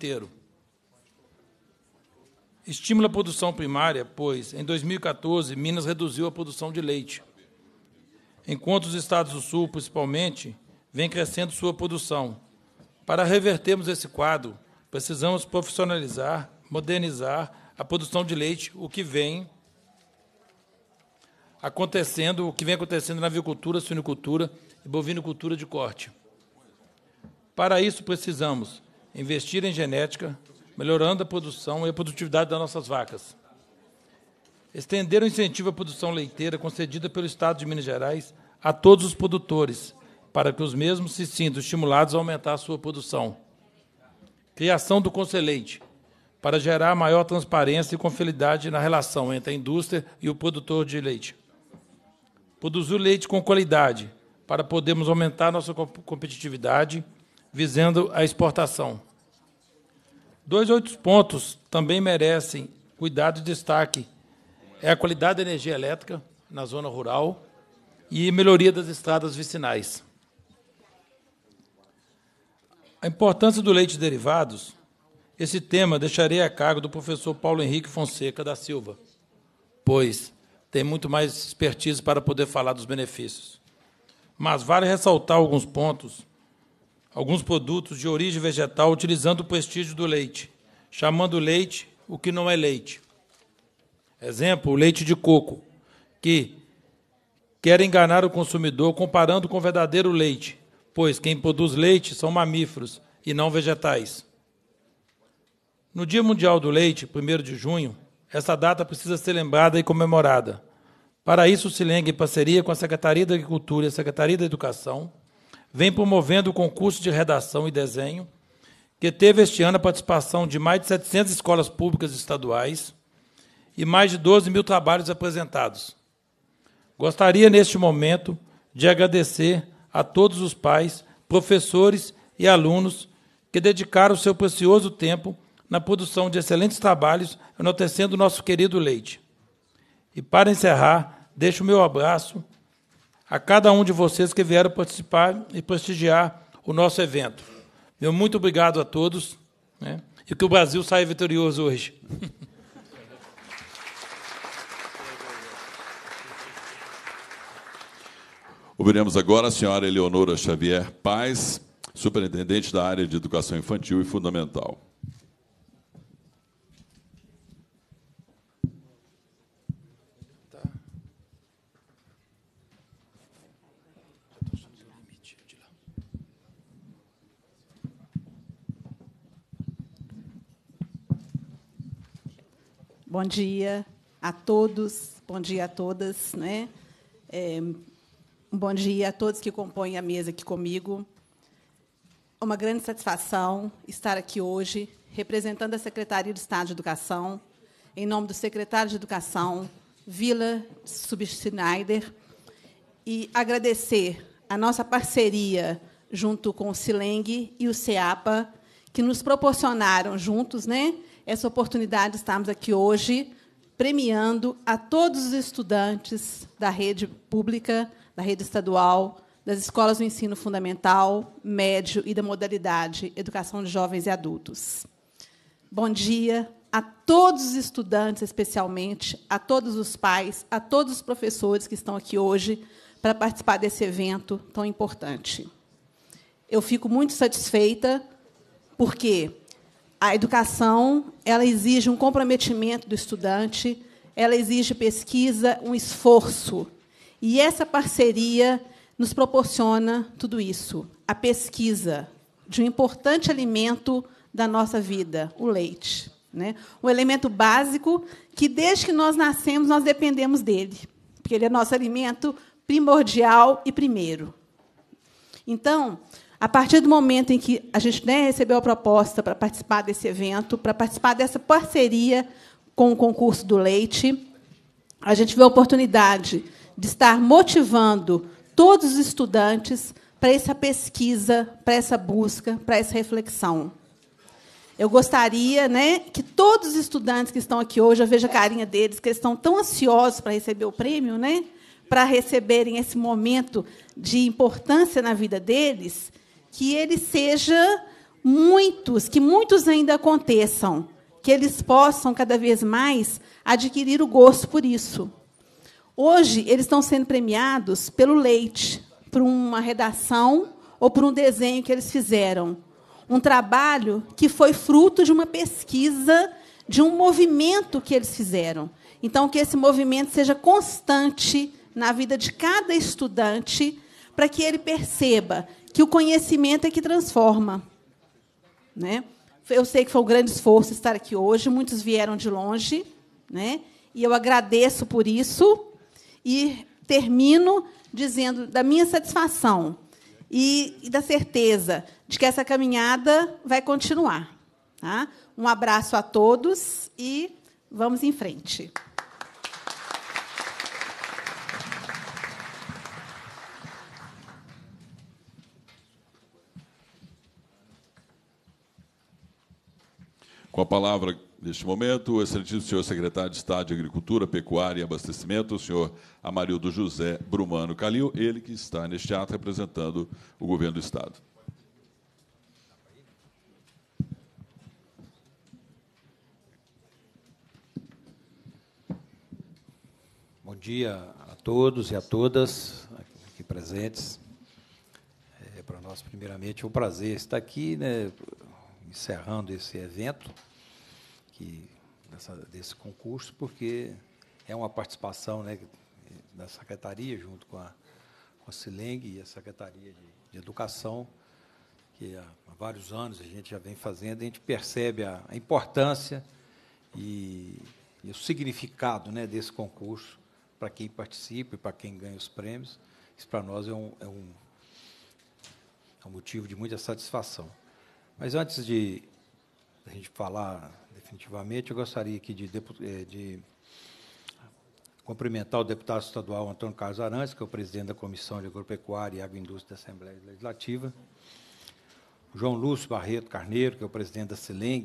inteiro. Estimula a produção primária, pois em 2014 Minas reduziu a produção de leite, enquanto os estados do Sul, principalmente, vem crescendo sua produção. Para revertermos esse quadro, precisamos profissionalizar, modernizar a produção de leite, o que vem acontecendo, o que vem acontecendo na avicultura, suinocultura e bovinocultura de corte. Para isso precisamos investir em genética, melhorando a produção e a produtividade das nossas vacas. Estender o incentivo à produção leiteira concedida pelo Estado de Minas Gerais a todos os produtores, para que os mesmos se sintam estimulados a aumentar a sua produção. Criação do Conselheite, para gerar maior transparência e confiabilidade na relação entre a indústria e o produtor de leite. Produzir leite com qualidade, para podermos aumentar nossa competitividade, visando a exportação. Dois outros pontos também merecem cuidado e destaque. É a qualidade da energia elétrica na zona rural e melhoria das estradas vicinais. A importância do leite de derivados, esse tema deixarei a cargo do professor Paulo Henrique Fonseca da Silva, pois tem muito mais expertise para poder falar dos benefícios. Mas vale ressaltar alguns pontos alguns produtos de origem vegetal utilizando o prestígio do leite, chamando leite o que não é leite. Exemplo, o leite de coco, que quer enganar o consumidor comparando com verdadeiro leite, pois quem produz leite são mamíferos e não vegetais. No Dia Mundial do Leite, 1 de junho, essa data precisa ser lembrada e comemorada. Para isso, o Sileng, em parceria com a Secretaria da Agricultura e a Secretaria da Educação, vem promovendo o concurso de redação e desenho, que teve este ano a participação de mais de 700 escolas públicas estaduais e mais de 12 mil trabalhos apresentados. Gostaria, neste momento, de agradecer a todos os pais, professores e alunos que dedicaram seu precioso tempo na produção de excelentes trabalhos, enaltecendo nosso querido Leite. E para encerrar, deixo o meu abraço a cada um de vocês que vieram participar e prestigiar o nosso evento. Meu muito obrigado a todos né? e que o Brasil saia vitorioso hoje. Ouviremos agora a senhora Eleonora Xavier Paz, superintendente da área de educação infantil e fundamental. Bom dia a todos, bom dia a todas, né? É, bom dia a todos que compõem a mesa aqui comigo. É uma grande satisfação estar aqui hoje representando a Secretaria do Estado de Educação, em nome do secretário de Educação, Vila Subschneider, e agradecer a nossa parceria junto com o Sileng e o CEAPA, que nos proporcionaram juntos, né? essa oportunidade de estarmos aqui hoje premiando a todos os estudantes da rede pública, da rede estadual, das escolas do ensino fundamental, médio e da modalidade Educação de Jovens e Adultos. Bom dia a todos os estudantes, especialmente, a todos os pais, a todos os professores que estão aqui hoje para participar desse evento tão importante. Eu fico muito satisfeita porque a educação, ela exige um comprometimento do estudante, ela exige pesquisa, um esforço. E essa parceria nos proporciona tudo isso, a pesquisa de um importante alimento da nossa vida, o leite, né? Um elemento básico que desde que nós nascemos nós dependemos dele, porque ele é nosso alimento primordial e primeiro. Então, a partir do momento em que a gente né, recebeu a proposta para participar desse evento, para participar dessa parceria com o concurso do leite, a gente vê a oportunidade de estar motivando todos os estudantes para essa pesquisa, para essa busca, para essa reflexão. Eu gostaria né, que todos os estudantes que estão aqui hoje, eu veja a carinha deles, que eles estão tão ansiosos para receber o prêmio, né, para receberem esse momento de importância na vida deles, que ele seja muitos, que muitos ainda aconteçam, que eles possam cada vez mais adquirir o gosto por isso. Hoje, eles estão sendo premiados pelo leite, por uma redação ou por um desenho que eles fizeram. Um trabalho que foi fruto de uma pesquisa, de um movimento que eles fizeram. Então, que esse movimento seja constante na vida de cada estudante, para que ele perceba que o conhecimento é que transforma. Né? Eu sei que foi um grande esforço estar aqui hoje, muitos vieram de longe, né? e eu agradeço por isso. E termino dizendo da minha satisfação e, e da certeza de que essa caminhada vai continuar. Tá? Um abraço a todos e vamos em frente. Com a palavra, neste momento, o excelentíssimo senhor secretário de Estado de Agricultura, Pecuária e Abastecimento, o senhor Amarildo José Brumano Calil, ele que está neste ato representando o governo do Estado. Bom dia a todos e a todas aqui presentes. É para nós, primeiramente, é um prazer estar aqui, né, encerrando esse evento dessa, desse concurso, porque é uma participação né, da Secretaria, junto com a, com a Cileng e a Secretaria de, de, Educação, que há, vários anos a gente já vem fazendo, a gente percebe a, a importância e, e, o significado né, desse concurso para quem participa e para quem ganha os prêmios. Isso para nós é um, é um, é um motivo de muita satisfação. Mas antes de a gente falar definitivamente, eu gostaria aqui de, eh, de cumprimentar o deputado estadual Antônio Carlos Arantes, que é o presidente da Comissão de Agropecuária e Agroindústria da Assembleia Legislativa, João Lúcio Barreto Carneiro, que é o presidente da Seleng,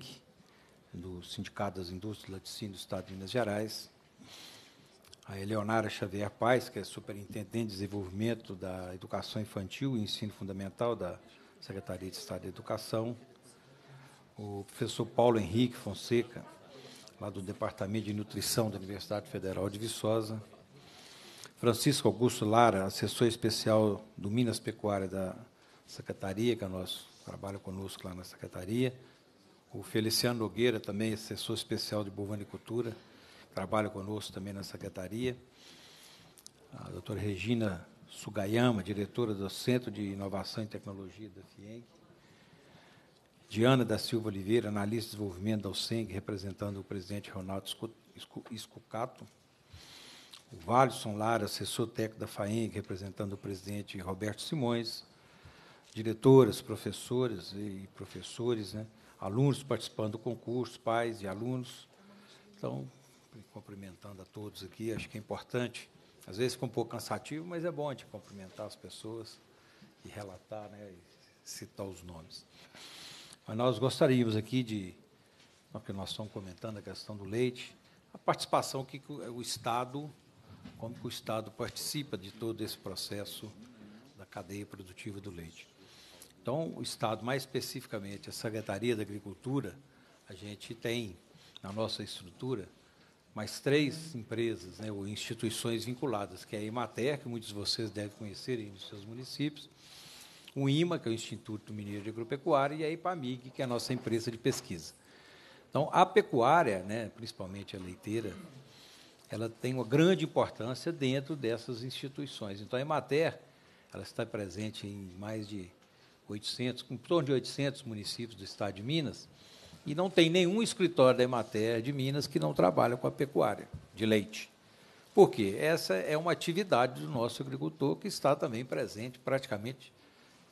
do Sindicato das Indústrias do Laticínio do Estado de Minas Gerais, a Eleonara Xavier Paz, que é superintendente de desenvolvimento da educação infantil e ensino fundamental da Secretaria de Estado de Educação, o professor Paulo Henrique Fonseca, lá do Departamento de Nutrição da Universidade Federal de Viçosa, Francisco Augusto Lara, assessor especial do Minas Pecuária da Secretaria, que é nosso, trabalha conosco lá na Secretaria, o Feliciano Nogueira, também assessor especial de Bovanicultura, trabalha conosco também na Secretaria, a doutora Regina Sugayama, diretora do Centro de Inovação e Tecnologia da Fieng. Diana da Silva Oliveira, analista de desenvolvimento da USENG, representando o presidente Ronaldo Escucato. O Valisson Lara, assessor técnico da FAENG, representando o presidente Roberto Simões. Diretoras, professoras e professores, né? alunos participando do concurso, pais e alunos. Então, cumprimentando a todos aqui, acho que é importante. Às vezes fica um pouco cansativo, mas é bom a gente cumprimentar as pessoas e relatar né? e citar os nomes. Mas nós gostaríamos aqui de, porque nós estamos comentando a questão do leite, a participação que o Estado, como que o Estado participa de todo esse processo da cadeia produtiva do leite. Então, o Estado, mais especificamente, a Secretaria da Agricultura, a gente tem na nossa estrutura mais três empresas né, ou instituições vinculadas, que é a Emater, que muitos de vocês devem conhecer nos seus municípios, o IMA, que é o Instituto Mineiro de Agropecuária, e a IPAMIG, que é a nossa empresa de pesquisa. Então, a pecuária, né, principalmente a leiteira, ela tem uma grande importância dentro dessas instituições. Então, a Emater ela está presente em mais de 800, em torno de 800 municípios do estado de Minas, e não tem nenhum escritório da Emater de Minas que não trabalha com a pecuária de leite. Por quê? Essa é uma atividade do nosso agricultor que está também presente praticamente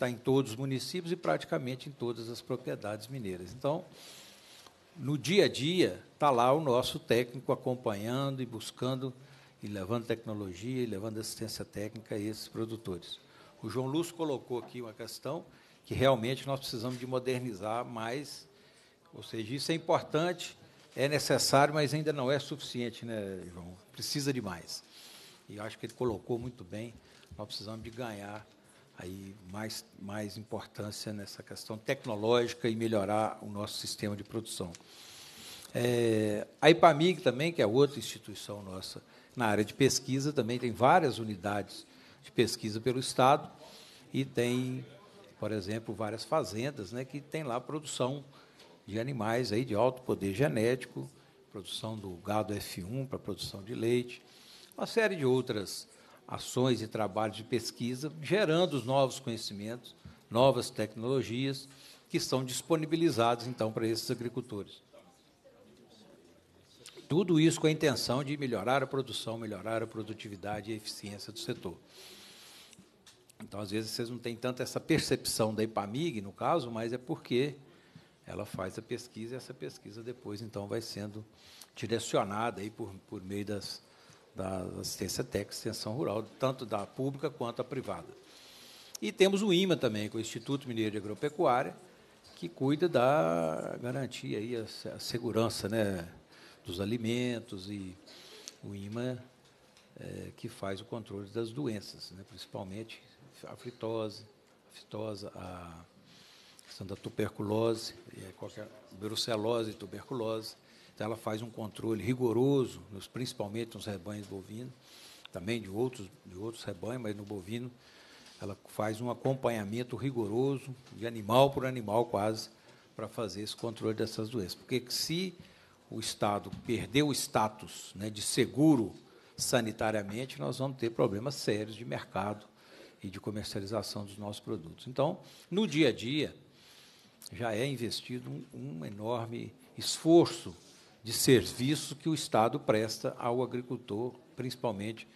está em todos os municípios e praticamente em todas as propriedades mineiras. Então, no dia a dia, está lá o nosso técnico acompanhando e buscando e levando tecnologia e levando assistência técnica a esses produtores. O João Lúcio colocou aqui uma questão que realmente nós precisamos de modernizar mais, ou seja, isso é importante, é necessário, mas ainda não é suficiente, né, João? Precisa de mais. E acho que ele colocou muito bem, nós precisamos de ganhar aí mais, mais importância nessa questão tecnológica e melhorar o nosso sistema de produção. É, a IPAMIG também, que é outra instituição nossa na área de pesquisa, também tem várias unidades de pesquisa pelo Estado e tem, por exemplo, várias fazendas né, que tem lá produção de animais aí de alto poder genético, produção do gado F1 para produção de leite, uma série de outras ações e trabalhos de pesquisa, gerando os novos conhecimentos, novas tecnologias que são disponibilizados então para esses agricultores. Tudo isso com a intenção de melhorar a produção, melhorar a produtividade e a eficiência do setor. Então, às vezes, vocês não têm tanto essa percepção da IPAMIG, no caso, mas é porque ela faz a pesquisa e essa pesquisa depois, então, vai sendo direcionada aí por, por meio das, da assistência técnica extensão rural, tanto da pública quanto da privada. E temos o IMA também, com é o Instituto Mineiro de Agropecuária, que cuida da garantia e a, segurança né, dos alimentos e o IMA é, que faz o controle das doenças, né, principalmente a fritose, a fitosa, a questão da tuberculose, qualquer brucelose, tuberculose. Então, ela faz um controle rigoroso, nos, principalmente nos rebanhos bovinos, também de outros, de outros rebanhos, mas no bovino, ela faz um acompanhamento rigoroso, de animal por animal quase, para fazer esse controle dessas doenças. Porque se o Estado perder o status né, de seguro sanitariamente, nós vamos ter problemas sérios de mercado e de comercialização dos nossos produtos. Então, no dia a dia, já é investido um, um enorme esforço de serviço que o Estado presta ao agricultor, principalmente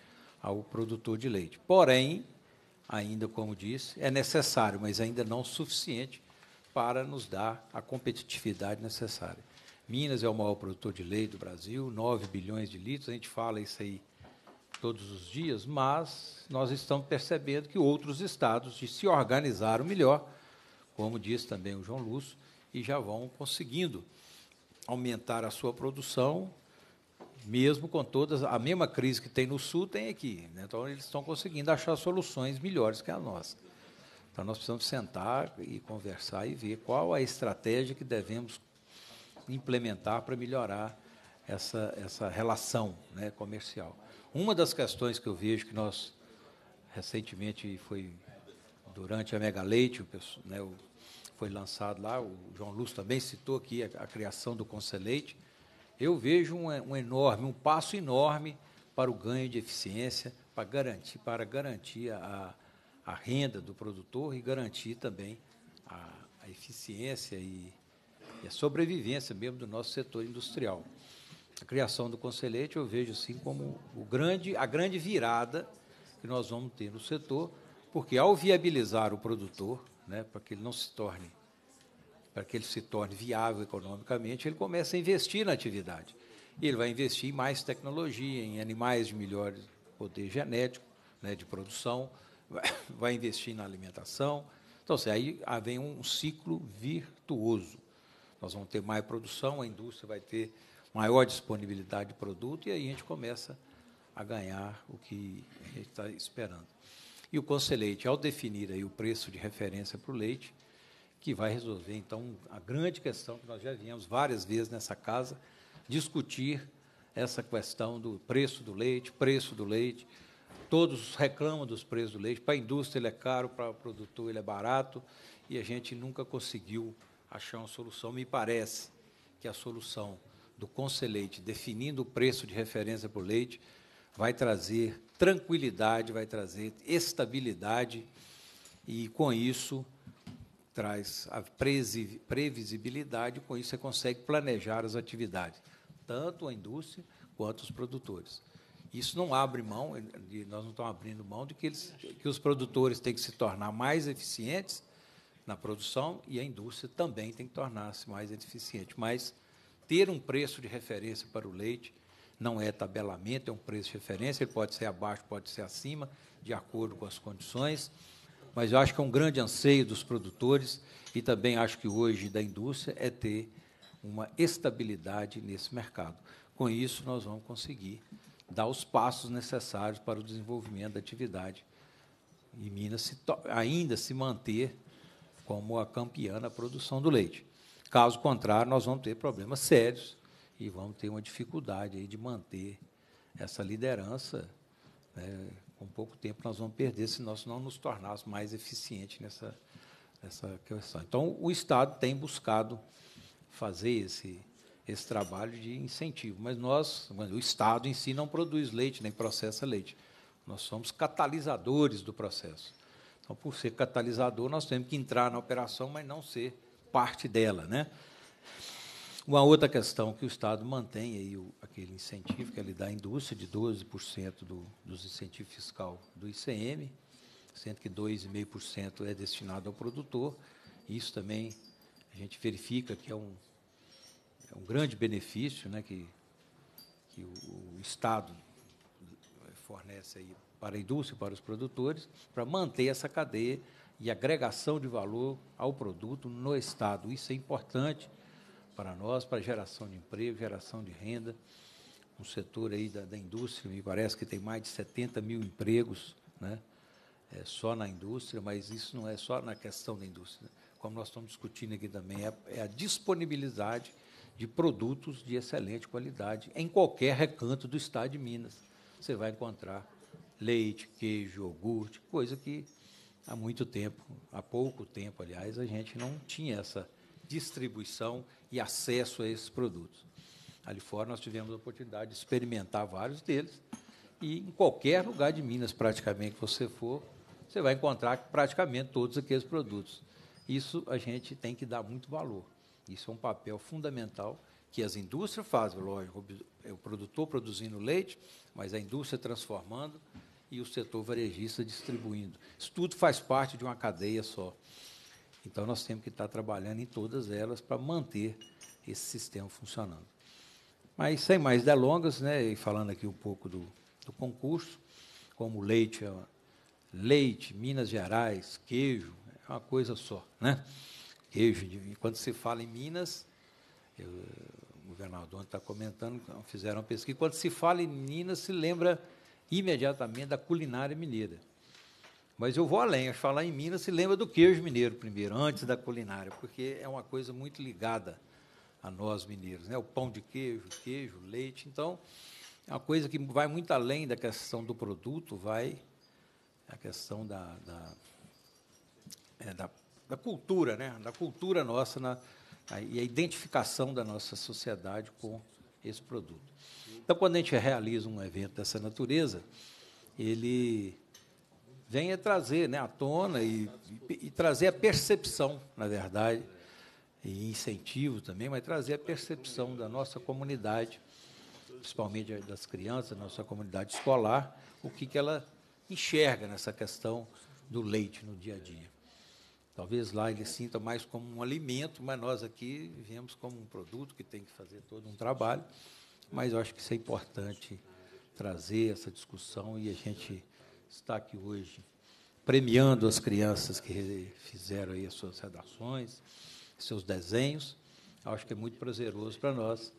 ao produtor de leite. Porém, ainda como disse, é necessário, mas ainda não suficiente para nos dar a competitividade necessária. Minas é o maior produtor de leite do Brasil, 9 bilhões de litros, a gente fala isso aí todos os dias, mas nós estamos percebendo que outros estados se organizaram melhor, como disse também o João Lúcio, e já vão conseguindo aumentar a sua produção, mesmo com todas a mesma crise que tem no sul tem aqui. Né? Então eles estão conseguindo achar soluções melhores que a nossa. Então nós precisamos sentar e conversar e ver qual a estratégia que devemos implementar para melhorar essa, essa relação né, comercial. Uma das questões que eu vejo que nós recentemente foi durante a Mega Leite, o, né, o foi lançado lá, o João Lúcio também citou aqui a, a criação do Conselheite, eu vejo um, um, enorme, um passo enorme para o ganho de eficiência, para garantir, para garantir a, a renda do produtor e garantir também a, a eficiência e, e, a sobrevivência mesmo do nosso setor industrial. A criação do Conselheite eu vejo assim como o grande, a grande virada que nós vamos ter no setor, porque ao viabilizar o produtor, né, para que ele não se torne, para que ele se torne viável economicamente, ele começa a investir na atividade. E ele vai investir em mais tecnologia, em animais de melhor poder genético, né, de produção, vai investir na alimentação. Então, assim, aí ah, vem um ciclo virtuoso. Nós vamos ter mais produção, a indústria vai ter maior disponibilidade de produto e aí a gente começa a ganhar o que a gente está esperando. E o Conselheite, ao definir aí o preço de referência para o leite, que vai resolver, então, a grande questão que nós já viemos várias vezes nessa casa, discutir essa questão do preço do leite, preço do leite. Todos reclamam dos preços do leite. Para a indústria ele é caro, para o produtor ele é barato, e a gente nunca conseguiu achar uma solução. Me parece que a solução do Conselheite definindo o preço de referência para o leite vai trazer tranquilidade, vai trazer estabilidade e, com isso, traz a previsibilidade, com isso você consegue planejar as atividades, tanto a indústria quanto os produtores. Isso não abre mão, eh, nós não estamos abrindo mão de que, eles, que os produtores têm que se tornar mais eficientes na produção e a indústria também tem que tornar-se mais eficiente. Mas ter um preço de referência para o leite não é tabelamento, é um preço de referência, ele pode ser abaixo, pode ser acima, de acordo com as condições. Mas eu acho que é um grande anseio dos produtores e também acho que hoje da indústria é ter uma estabilidade nesse mercado. Com isso, nós vamos conseguir dar os passos necessários para o desenvolvimento da atividade e Minas se ainda se manter como a campeã na produção do leite. Caso contrário, nós vamos ter problemas sérios e vamos ter uma dificuldade aí de manter essa liderança. Né? Com pouco tempo nós vamos perder se nós não nos tornarmos mais eficientes nessa, nessa questão. Então, o Estado tem buscado fazer esse, esse trabalho de incentivo, mas nós, o Estado em si não produz leite, nem processa leite. Nós somos catalisadores do processo. Então, por ser catalisador, nós temos que entrar na operação, mas não ser parte dela. Né? Uma outra questão que o Estado mantém aí o, aquele incentivo que ele dá à indústria de 12% do, dos incentivos fiscal do ICM, sendo que 2,5% é destinado ao produtor. Isso também a gente verifica que é um, é um grande benefício né, que, que o, o Estado fornece aí para a indústria, para os produtores, para manter essa cadeia e agregação de valor ao produto no Estado. Isso é importante para nós, para geração de emprego, geração de renda. Um setor aí da, da indústria, me parece que tem mais de 70 mil empregos, né? É só na indústria, mas isso não é só na questão da indústria. Né? Como nós estamos discutindo aqui também, é, é a disponibilidade de produtos de excelente qualidade em qualquer recanto do estado de Minas. Você vai encontrar leite, queijo, iogurte, coisa que há muito tempo, há pouco tempo, aliás, a gente não tinha essa distribuição e acesso a esses produtos. Ali fora, nós tivemos a oportunidade de experimentar vários deles, e em qualquer lugar de Minas, praticamente, que você for, você vai encontrar praticamente todos aqueles produtos. Isso a gente tem que dar muito valor. Isso é um papel fundamental que as indústrias fazem, lógico, é o produtor produzindo leite, mas a indústria transformando e o setor varejista distribuindo. Isso tudo faz parte de uma cadeia só. Então, nós temos que estar trabalhando em todas elas para manter esse sistema funcionando. Mas, sem mais delongas, né, e falando aqui um pouco do, do concurso, como leite, é leite, Minas Gerais, queijo, é uma coisa só. Né? Queijo, quando se fala em Minas, eu, o governador está comentando, então, fizeram uma pesquisa, quando se fala em Minas, se lembra imediatamente da culinária mineira. Mas eu vou além, falar em Minas se lembra do queijo mineiro primeiro, antes da culinária, porque é uma coisa muito ligada a nós mineiros, né? O pão de queijo, queijo, leite, então é uma coisa que vai muito além da questão do produto, vai a questão da, da, é, da, da cultura, né? Da cultura nossa na, a, e a identificação da nossa sociedade com esse produto. Então, quando a gente realiza um evento dessa natureza, ele venha trazer né, à tona e, e, trazer a percepção, na verdade, e incentivo também, mas trazer a percepção da nossa comunidade, principalmente das crianças, da nossa comunidade escolar, o que, que ela enxerga nessa questão do leite no dia a dia. Talvez lá ele sinta mais como um alimento, mas nós aqui vemos como um produto que tem que fazer todo um trabalho. Mas eu acho que isso é importante trazer essa discussão e a gente está aqui hoje premiando as crianças que fizeram aí as suas redações, seus desenhos. Acho que é muito prazeroso para nós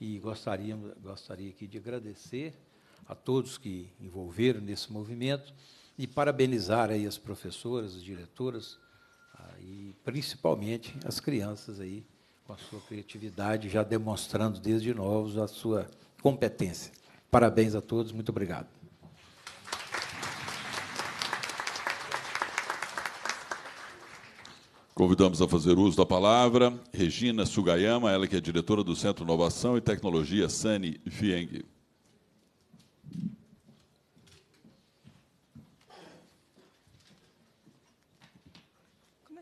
e gostaríamos, gostaria aqui de agradecer a todos que envolveram nesse movimento e parabenizar aí as professoras, as diretoras ah, e principalmente as crianças aí com a sua criatividade já demonstrando desde novos a sua competência. Parabéns a todos, muito obrigado. Convidamos a fazer uso da palavra Regina Sugayama, ela que é diretora do Centro Inovação e Tecnologia Sani Vieng. É é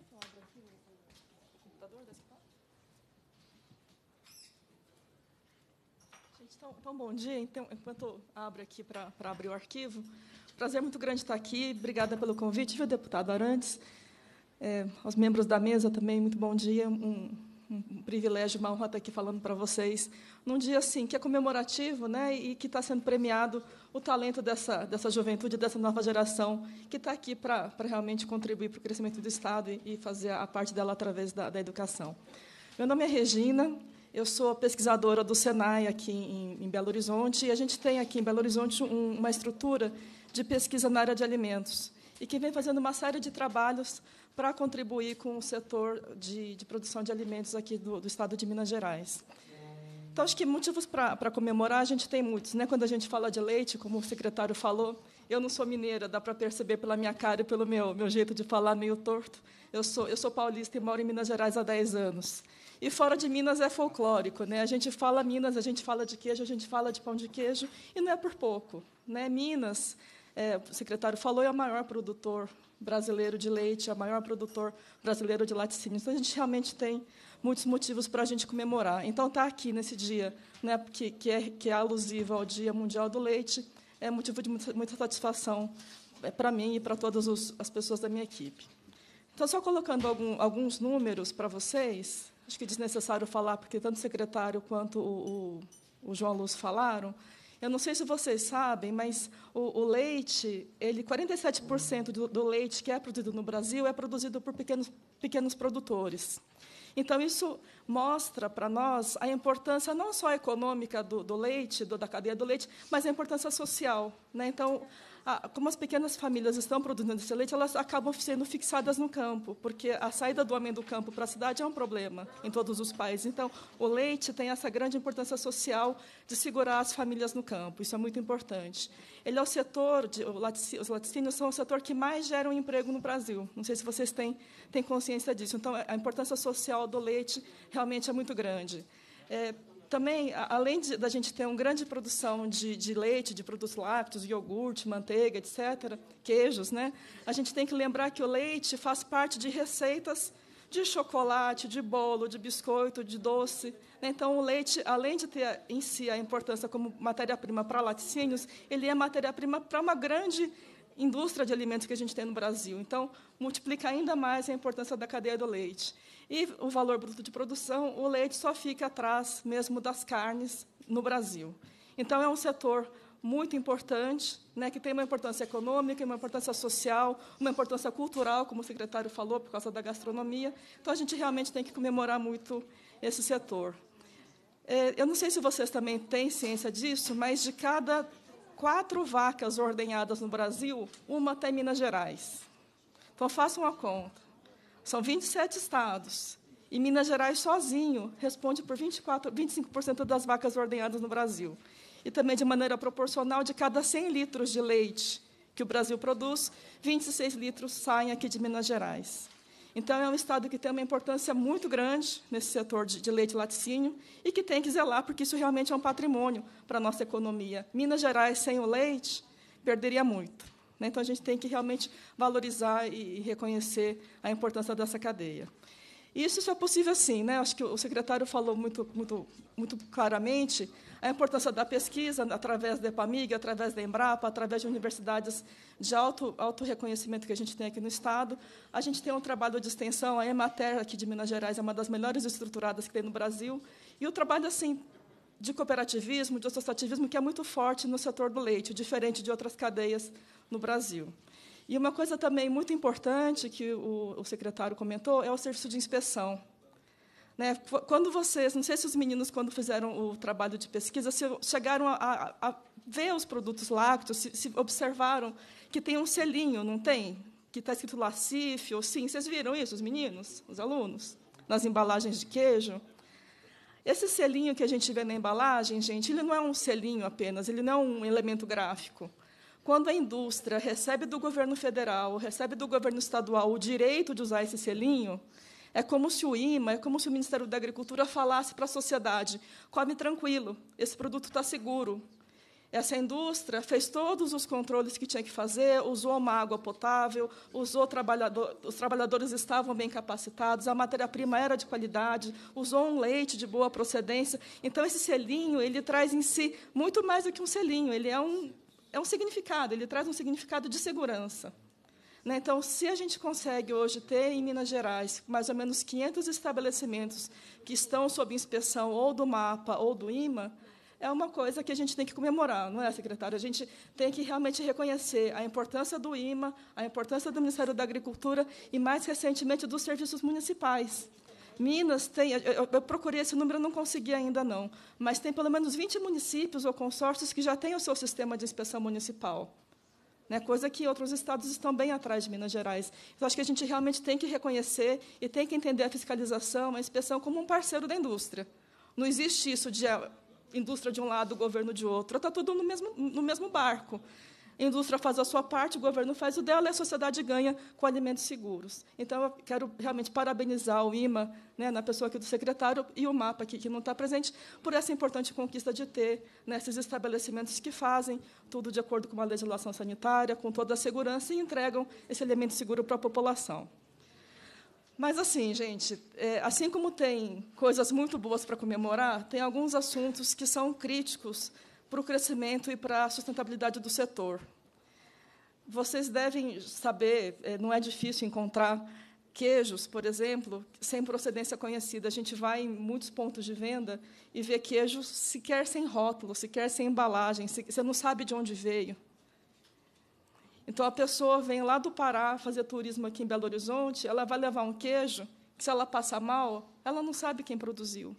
então, então, bom dia. Então, enquanto abro aqui para abrir o arquivo, prazer muito grande estar aqui. Obrigada pelo convite, viu, deputado Arantes? É, aos membros da mesa também, muito bom dia. Um, um privilégio, uma honra estar aqui falando para vocês. Num dia assim, que é comemorativo né, e que está sendo premiado o talento dessa, dessa juventude, dessa nova geração, que está aqui para realmente contribuir para o crescimento do Estado e, e, fazer a parte dela através da, da educação. Meu nome é Regina, eu sou pesquisadora do Senai aqui em, em, Belo Horizonte e a gente tem aqui em Belo Horizonte um, uma estrutura de pesquisa na área de alimentos e que vem fazendo uma série de trabalhos para contribuir com o setor de, de produção de alimentos aqui do, do, estado de Minas Gerais. Então, acho que motivos para comemorar a gente tem muitos. Né? Quando a gente fala de leite, como o secretário falou, eu não sou mineira, dá para perceber pela minha cara e pelo meu, meu jeito de falar meio torto. Eu sou, eu sou paulista e moro em Minas Gerais há 10 anos. E fora de Minas é folclórico, né? A gente fala Minas, a gente fala de queijo, a gente fala de pão de queijo, e não é por pouco, né? Minas, é, o secretário falou, é o maior produtor brasileiro de leite, é o maior produtor brasileiro de laticínios. Então, a gente realmente tem muitos motivos para a gente comemorar. Então, estar tá aqui nesse dia, né, que, que, é, que é alusivo ao Dia Mundial do Leite, é motivo de muita, muita satisfação é, para mim e para todas os, as pessoas da minha equipe. Então, só colocando algum, alguns números para vocês, acho que é desnecessário falar, porque tanto o secretário quanto o, o, o João Luz falaram, eu não sei se vocês sabem, mas o, o leite, ele 47% do, do, leite que é produzido no Brasil é produzido por pequenos, pequenos produtores. Então, isso mostra para nós a importância não só econômica do, do leite, do, da cadeia do leite, mas a importância social. Né? Então, a, ah, como as pequenas famílias estão produzindo esse leite, elas acabam sendo fixadas no campo, porque a saída do homem do campo para a cidade é um problema em todos os países. Então, o leite tem essa grande importância social de segurar as famílias no campo. Isso é muito importante. Ele é o setor, de, o os laticínios são o setor que mais gera um emprego no Brasil. Não sei se vocês têm, têm consciência disso. Então, a importância social do leite realmente é muito grande. É, também, além de, da gente ter uma grande produção de, de leite, de produtos lácteos, iogurte, manteiga, etc., queijos, né? a gente tem que lembrar que o leite faz parte de receitas de chocolate, de bolo, de biscoito, de doce. Né? Então, o leite, além de ter em si a importância como matéria-prima para laticínios, ele é matéria-prima para uma grande indústria de alimentos que a gente tem no Brasil. Então, multiplica ainda mais a importância da cadeia do leite. E o valor bruto de produção, o leite só fica atrás mesmo das carnes no Brasil. Então, é um setor muito importante, né, que tem uma importância econômica, uma importância social, uma importância cultural, como o secretário falou, por causa da gastronomia. Então, a gente realmente tem que comemorar muito esse setor. É, eu não sei se vocês também têm ciência disso, mas de cada quatro vacas ordenhadas no Brasil, uma está em Minas Gerais. Então, façam a conta. São 27 estados. E Minas Gerais sozinho responde por 24, 25% das vacas ordenhadas no Brasil. E também de maneira proporcional de cada 100 litros de leite que o Brasil produz, 26 litros saem aqui de Minas Gerais. Então, é um Estado que tem uma importância muito grande nesse setor de, de leite e laticínio e que tem que zelar, porque isso realmente é um patrimônio para a nossa economia. Minas Gerais, sem o leite, perderia muito. Né? Então, a gente tem que realmente valorizar e reconhecer a importância dessa cadeia. Isso só é possível sim, né? Acho que o secretário falou muito, muito, muito claramente a importância da pesquisa através da EPAMIG, através da Embrapa, através de universidades de alto, alto reconhecimento que a gente tem aqui no Estado. A gente tem um trabalho de extensão, a Emater aqui de Minas Gerais é uma das melhores estruturadas que tem no Brasil. E o trabalho assim de cooperativismo, de associativismo, que é muito forte no setor do leite, diferente de outras cadeias no Brasil. E uma coisa também muito importante que o, o secretário comentou é o serviço de inspeção. Né? Quando vocês, não sei se os meninos, quando fizeram o trabalho de pesquisa, chegaram a, a, a ver os produtos lácteos, se, se, observaram que tem um selinho, não tem? Que está escrito LACIF ou sim. Vocês viram isso, os meninos, os alunos? Nas embalagens de queijo? Esse selinho que a gente vê na embalagem, gente, ele não é um selinho apenas, ele não é um elemento gráfico. Quando a indústria recebe do governo federal, recebe do governo estadual o direito de usar esse selinho, é como se o IMA, é como se o Ministério da Agricultura falasse para a sociedade: come tranquilo, esse produto está seguro, essa indústria fez todos os controles que tinha que fazer, usou uma água potável, usou trabalhador, os trabalhadores estavam bem capacitados, a matéria-prima era de qualidade, usou um leite de boa procedência. Então esse selinho, ele traz em si muito mais do que um selinho, ele é um é um significado, ele traz um significado de segurança. Né? Então, se a gente consegue hoje ter em Minas Gerais mais ou menos 500 estabelecimentos que estão sob inspeção ou do MAPA ou do IMA, é uma coisa que a gente tem que comemorar, não é, secretário? A gente tem que realmente reconhecer a importância do IMA, a importância do Ministério da Agricultura e, mais recentemente, dos serviços municipais. Minas tem, eu, procurei esse número, não consegui ainda não, mas tem pelo menos 20 municípios ou consórcios que já têm o seu sistema de inspeção municipal. Né, coisa que outros estados estão bem atrás de Minas Gerais. Então, acho que a gente realmente tem que reconhecer e tem que entender a fiscalização, a inspeção, como um parceiro da indústria. Não existe isso de ah, indústria de um lado, o governo de outro. Está tudo no mesmo, no mesmo barco. A indústria faz a sua parte, o governo faz o dela, e a sociedade ganha com alimentos seguros. Então, eu quero realmente parabenizar o IMA, né, na pessoa aqui do secretário, e o MAPA, aqui, que não está presente, por essa importante conquista de ter né, esses estabelecimentos que fazem tudo de acordo com a legislação sanitária, com toda a segurança, e entregam esse alimento seguro para a população. Mas, assim, gente, é, assim como tem coisas muito boas para comemorar, tem alguns assuntos que são críticos para o crescimento e para a sustentabilidade do setor. Vocês devem saber, é, não é difícil encontrar queijos, por exemplo, sem procedência conhecida. A gente vai em muitos pontos de venda e vê queijos sequer sem rótulo, sequer sem embalagem, se, você não sabe de onde veio. Então, a pessoa vem lá do Pará fazer turismo aqui em Belo Horizonte, ela vai levar um queijo, que se ela passar mal, ela não sabe quem produziu.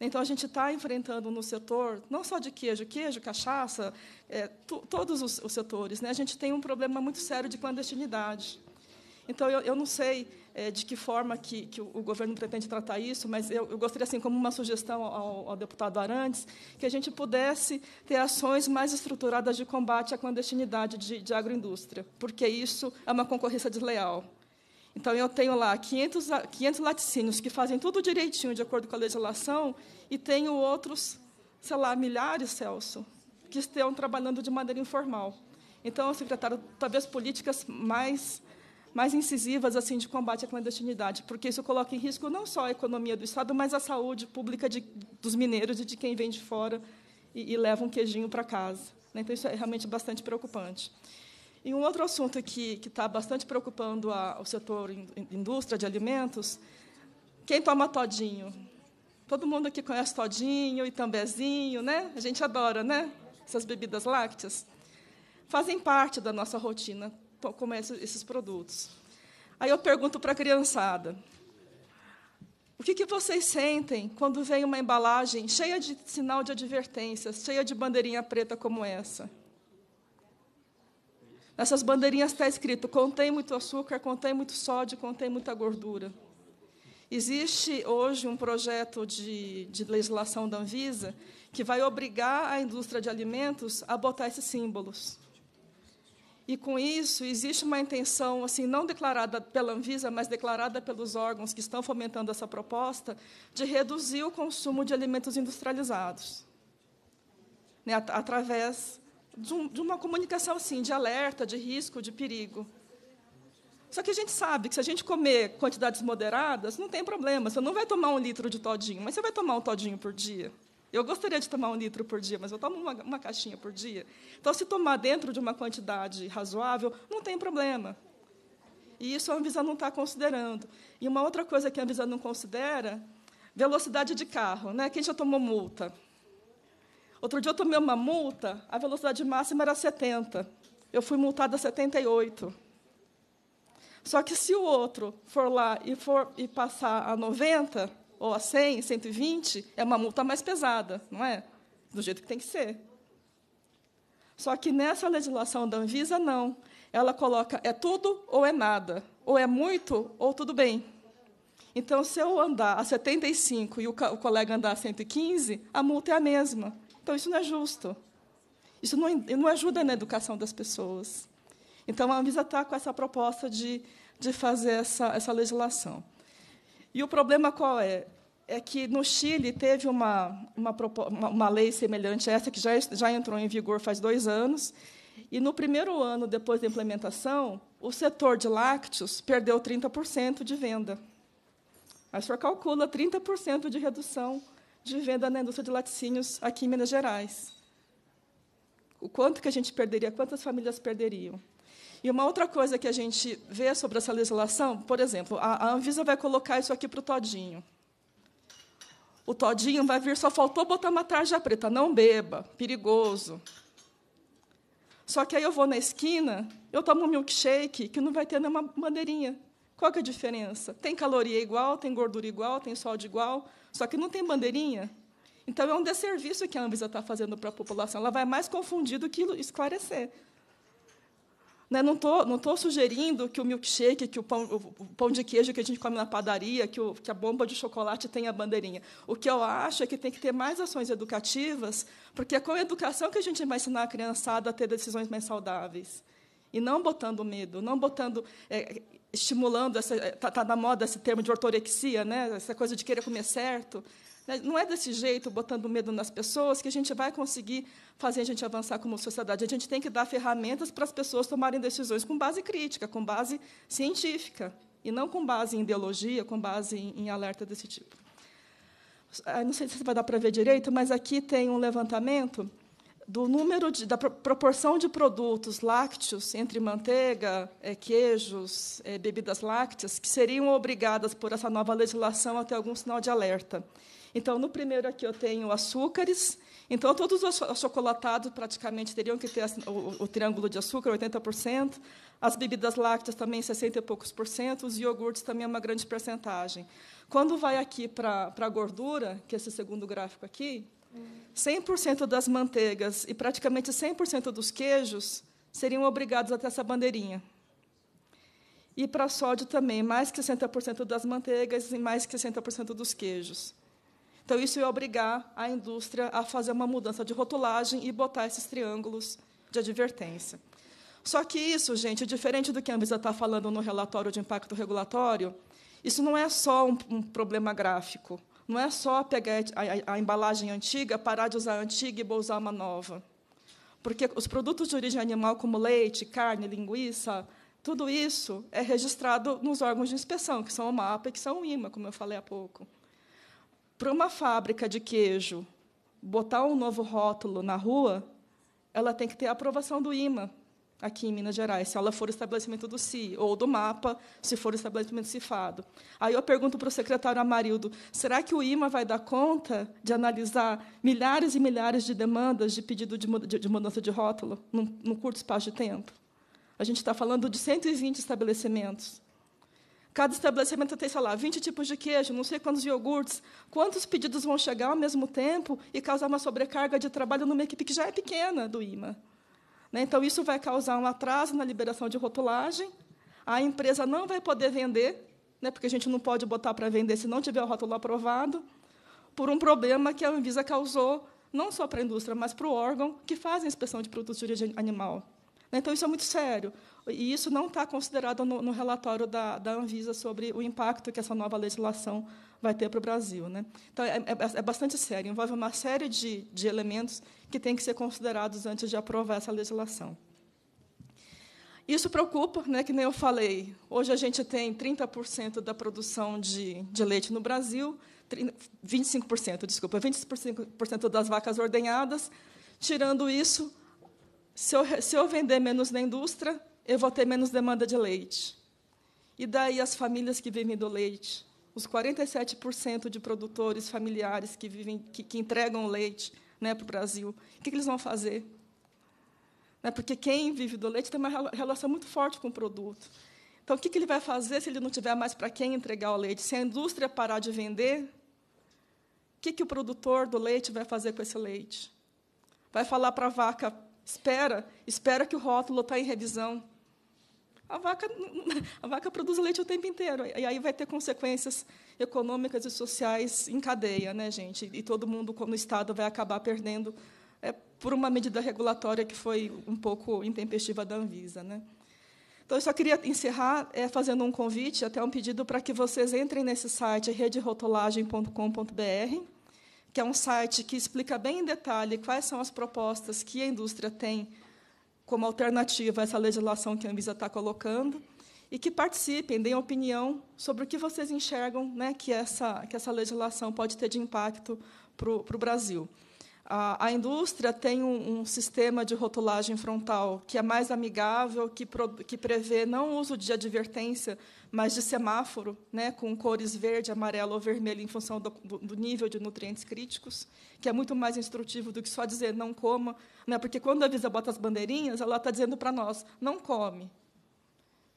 Então, a gente está enfrentando no setor, não só de queijo, queijo, cachaça, é, todos os, os setores, né? a gente tem um problema muito sério de clandestinidade. Então, eu, eu não sei é, de que forma que, que o governo pretende tratar isso, mas eu, eu gostaria, assim, como uma sugestão ao, ao, deputado Arantes, que a gente pudesse ter ações mais estruturadas de combate à clandestinidade de, de agroindústria, porque isso é uma concorrência desleal. Então, eu tenho lá 500, 500 laticínios que fazem tudo direitinho, de acordo com a legislação, e tenho outros, sei lá, milhares, Celso, que estão trabalhando de maneira informal. Então, secretário, talvez políticas mais mais incisivas assim de combate à clandestinidade, porque isso coloca em risco não só a economia do Estado, mas a saúde pública de, dos mineiros e de quem vem de fora e, e leva um queijinho para casa. Né? Então, isso é realmente bastante preocupante. E um outro assunto que, que está bastante preocupando a, o setor in, indústria de alimentos, quem toma todinho? Todo mundo aqui conhece todinho e tambezinho, né? A gente adora, né? Essas bebidas lácteas. Fazem parte da nossa rotina como é esses produtos. Aí eu pergunto para a criançada: o que, que, vocês sentem quando vem uma embalagem cheia de sinal de advertência, cheia de bandeirinha preta como essa? Nessas bandeirinhas está escrito: contém muito açúcar, contém muito sódio, contém muita gordura. Existe hoje um projeto de, de legislação da Anvisa que vai obrigar a indústria de alimentos a botar esses símbolos. E com isso existe uma intenção, assim, não declarada pela Anvisa, mas declarada pelos órgãos que estão fomentando essa proposta, de reduzir o consumo de alimentos industrializados, né, at através de, um, de, uma comunicação assim, de alerta, de risco, de perigo. Só que a gente sabe que se a gente comer quantidades moderadas, não tem problema. Você não vai tomar um litro de todinho, mas você vai tomar um todinho por dia. Eu gostaria de tomar um litro por dia, mas eu tomo uma, uma caixinha por dia. Então, se tomar dentro de uma quantidade razoável, não tem problema. E isso a Anvisa não está considerando. E uma outra coisa que a Anvisa não considera, velocidade de carro. Né? Quem já tomou multa? Outro dia eu tomei uma multa, a velocidade máxima era 70. Eu fui multada a 78. Só que se o outro for lá e, for, e passar a 90, ou a 100, 120, é uma multa mais pesada, não é? Do jeito que tem que ser. Só que nessa legislação da Anvisa, não. Ela coloca é tudo ou é nada, ou é muito ou tudo bem. Então, se eu andar a 75 e o colega andar a 115, a multa é a mesma. Então, isso não é justo. Isso não, não ajuda na educação das pessoas. Então, a Anvisa está com essa proposta de, de fazer essa, essa legislação. E o problema qual é? É que no Chile teve uma, uma, uma lei semelhante a essa, que já, já entrou em vigor faz dois anos, e no primeiro ano depois da implementação, o setor de lácteos perdeu 30% de venda. A senhora calcula 30% de redução de venda na indústria de laticínios aqui em Minas Gerais. O quanto que a gente perderia, quantas famílias perderiam? E uma outra coisa que a gente vê sobre essa legislação, por exemplo, a, Anvisa vai colocar isso aqui para o Todinho. O Todinho vai vir, só faltou botar uma tarja preta, não beba, perigoso. Só que aí eu vou na esquina, eu tomo um milkshake que não vai ter nenhuma bandeirinha. Qual que é a diferença? Tem caloria igual, tem gordura igual, tem sódio igual, só que não tem bandeirinha. Então, é um desserviço que a Anvisa está fazendo para a população. Ela vai mais confundir do que esclarecer. Né, não estou não tô sugerindo que o milkshake, que o pão, o pão de queijo que a gente come na padaria, que, o, que a bomba de chocolate tenha bandeirinha. O que eu acho é que tem que ter mais ações educativas, porque é com a educação que a gente vai ensinar a criançada a ter decisões mais saudáveis. E não botando medo, não botando. É, estimulando, está é, tá na moda esse termo de ortorexia, né? essa coisa de querer comer certo. Né? Não é desse jeito, botando medo nas pessoas, que a gente vai conseguir fazer a gente avançar como sociedade. A gente tem que dar ferramentas para as pessoas tomarem decisões com base crítica, com base científica, e não com base em ideologia, com base em alerta desse tipo. Ah, não sei se vai dar para ver direito, mas aqui tem um levantamento do número de, da proporção de produtos lácteos entre manteiga, eh, queijos, eh, bebidas lácteas que seriam obrigadas por essa nova legislação a ter algum sinal de alerta. Então, no primeiro aqui eu tenho açúcares. Então, todos os achocolatados praticamente teriam que ter assim, o, triângulo de açúcar, 80%. As bebidas lácteas também, 60 e poucos por cento. Os iogurtes também é uma grande percentagem. Quando vai aqui para a gordura, que é esse segundo gráfico aqui, 100% das manteigas e praticamente 100% dos queijos seriam obrigados até essa bandeirinha. E para sódio também, mais que 60% das manteigas e mais que 60% dos queijos. Então, isso ia é obrigar a indústria a fazer uma mudança de rotulagem e botar esses triângulos de advertência. Só que isso, gente, diferente do que a Anvisa está falando no relatório de impacto regulatório, isso não é só um, um problema gráfico. Não é só pegar a, a, a, embalagem antiga, parar de usar a antiga e usar uma nova. Porque os produtos de origem animal, como leite, carne, linguiça, tudo isso é registrado nos órgãos de inspeção, que são o MAPA e que são o IMA, como eu falei há pouco para uma fábrica de queijo botar um novo rótulo na rua, ela tem que ter a aprovação do IMA aqui em Minas Gerais, se ela for o estabelecimento do CI, ou do mapa, se for o estabelecimento cifado. Aí eu pergunto para o secretário Amarildo, será que o IMA vai dar conta de analisar milhares e milhares de demandas de pedido de mudança de rótulo num, curto espaço de tempo? A gente está falando de 120 estabelecimentos. Cada estabelecimento tem, sei lá, 20 tipos de queijo, não sei quantos iogurtes. Quantos pedidos vão chegar ao mesmo tempo e causar uma sobrecarga de trabalho numa equipe que já é pequena do IMA? Né? Então, isso vai causar um atraso na liberação de rotulagem. A empresa não vai poder vender, né? porque a gente não pode botar para vender se não tiver o rótulo aprovado, por um problema que a Anvisa causou não só para a indústria, mas para o órgão que faz a inspeção de produtos de origem animal. Né? Então, isso é muito sério. E isso não está considerado no, no relatório da, da, Anvisa sobre o impacto que essa nova legislação vai ter para o Brasil. Né? Então, é, é, é, bastante sério, envolve uma série de, de elementos que têm que ser considerados antes de aprovar essa legislação. Isso preocupa, né, que nem eu falei. Hoje a gente tem 30% da produção de, de leite no Brasil, 25%, desculpa, 25% das vacas ordenhadas. Tirando isso, se eu, se eu vender menos na indústria, eu vou ter menos demanda de leite. E daí as famílias que vivem do leite, os 47% de produtores familiares que, vivem, que, que entregam leite né, para o Brasil, o que, que, eles vão fazer? Né, porque quem vive do leite tem uma relação muito forte com o produto. Então, o que, que ele vai fazer se ele não tiver mais para quem entregar o leite? Se a indústria parar de vender, o que, que o produtor do leite vai fazer com esse leite? Vai falar para a vaca: espera, espera que o rótulo está em revisão a vaca, a vaca produz leite o tempo inteiro. E aí vai ter consequências econômicas e sociais em cadeia, né, gente? E todo mundo, como Estado, vai acabar perdendo é, por uma medida regulatória que foi um pouco intempestiva da Anvisa. Né? Então, eu só queria encerrar é, fazendo um convite, até um pedido para que vocês entrem nesse site, rederotolagem.com.br, que é um site que explica bem em detalhe quais são as propostas que a indústria tem como alternativa a essa legislação que a Anvisa está colocando e que participem, deem opinião sobre o que vocês enxergam né, que, essa, que essa legislação pode ter de impacto para o Brasil. A, a indústria tem um, um, sistema de rotulagem frontal que é mais amigável, que, pro, que prevê não o uso de advertência, mas de semáforo, né, com cores verde, amarelo ou vermelho em função do, do, nível de nutrientes críticos, que é muito mais instrutivo do que só dizer não coma, né, porque quando a Visa bota as bandeirinhas, ela está dizendo para nós não come,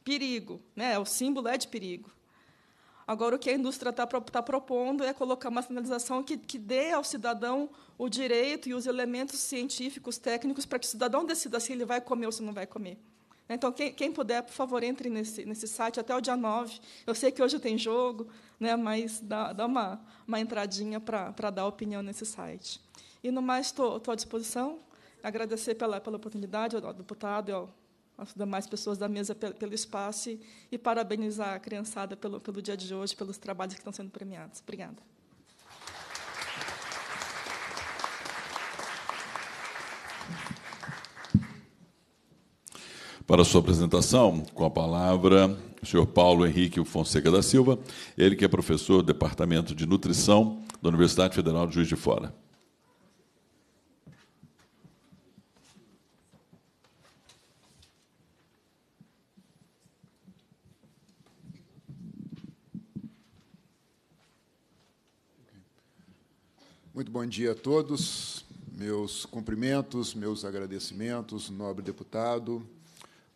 perigo, né, o símbolo é de perigo. Agora, o que a indústria está tá propondo é colocar uma sinalização que, que dê ao cidadão o direito e os elementos científicos, técnicos, para que o cidadão decida se ele vai comer ou se não vai comer. Então, quem, quem, puder, por favor, entre nesse, nesse site até o dia 9. Eu sei que hoje tem jogo, né, mas dá, dá uma, uma entradinha para dar opinião nesse site. E, no mais, estou à disposição. Agradecer pela, pela oportunidade ao deputado e ao as demais pessoas da mesa pelo espaço e, parabenizar a criançada pelo, pelo dia de hoje, pelos trabalhos que estão sendo premiados. Obrigada. Para sua apresentação, com a palavra, o senhor Paulo Henrique Fonseca da Silva, ele que é professor do Departamento de Nutrição da Universidade Federal de Juiz de Fora. Muito bom dia a todos. Meus cumprimentos, meus agradecimentos, nobre deputado,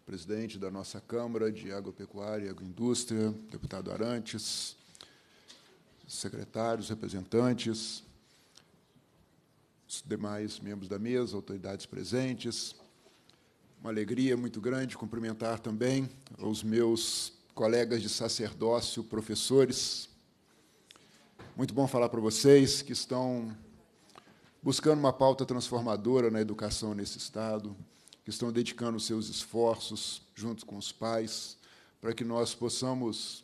presidente da nossa Câmara de Agropecuária e Agroindústria, deputado Arantes, secretários, representantes, demais membros da mesa, autoridades presentes. Uma alegria muito grande cumprimentar também os meus colegas de sacerdócio, professores, muito bom falar para vocês que estão buscando uma pauta transformadora na educação nesse Estado, que estão dedicando seus esforços junto com os pais, para que nós possamos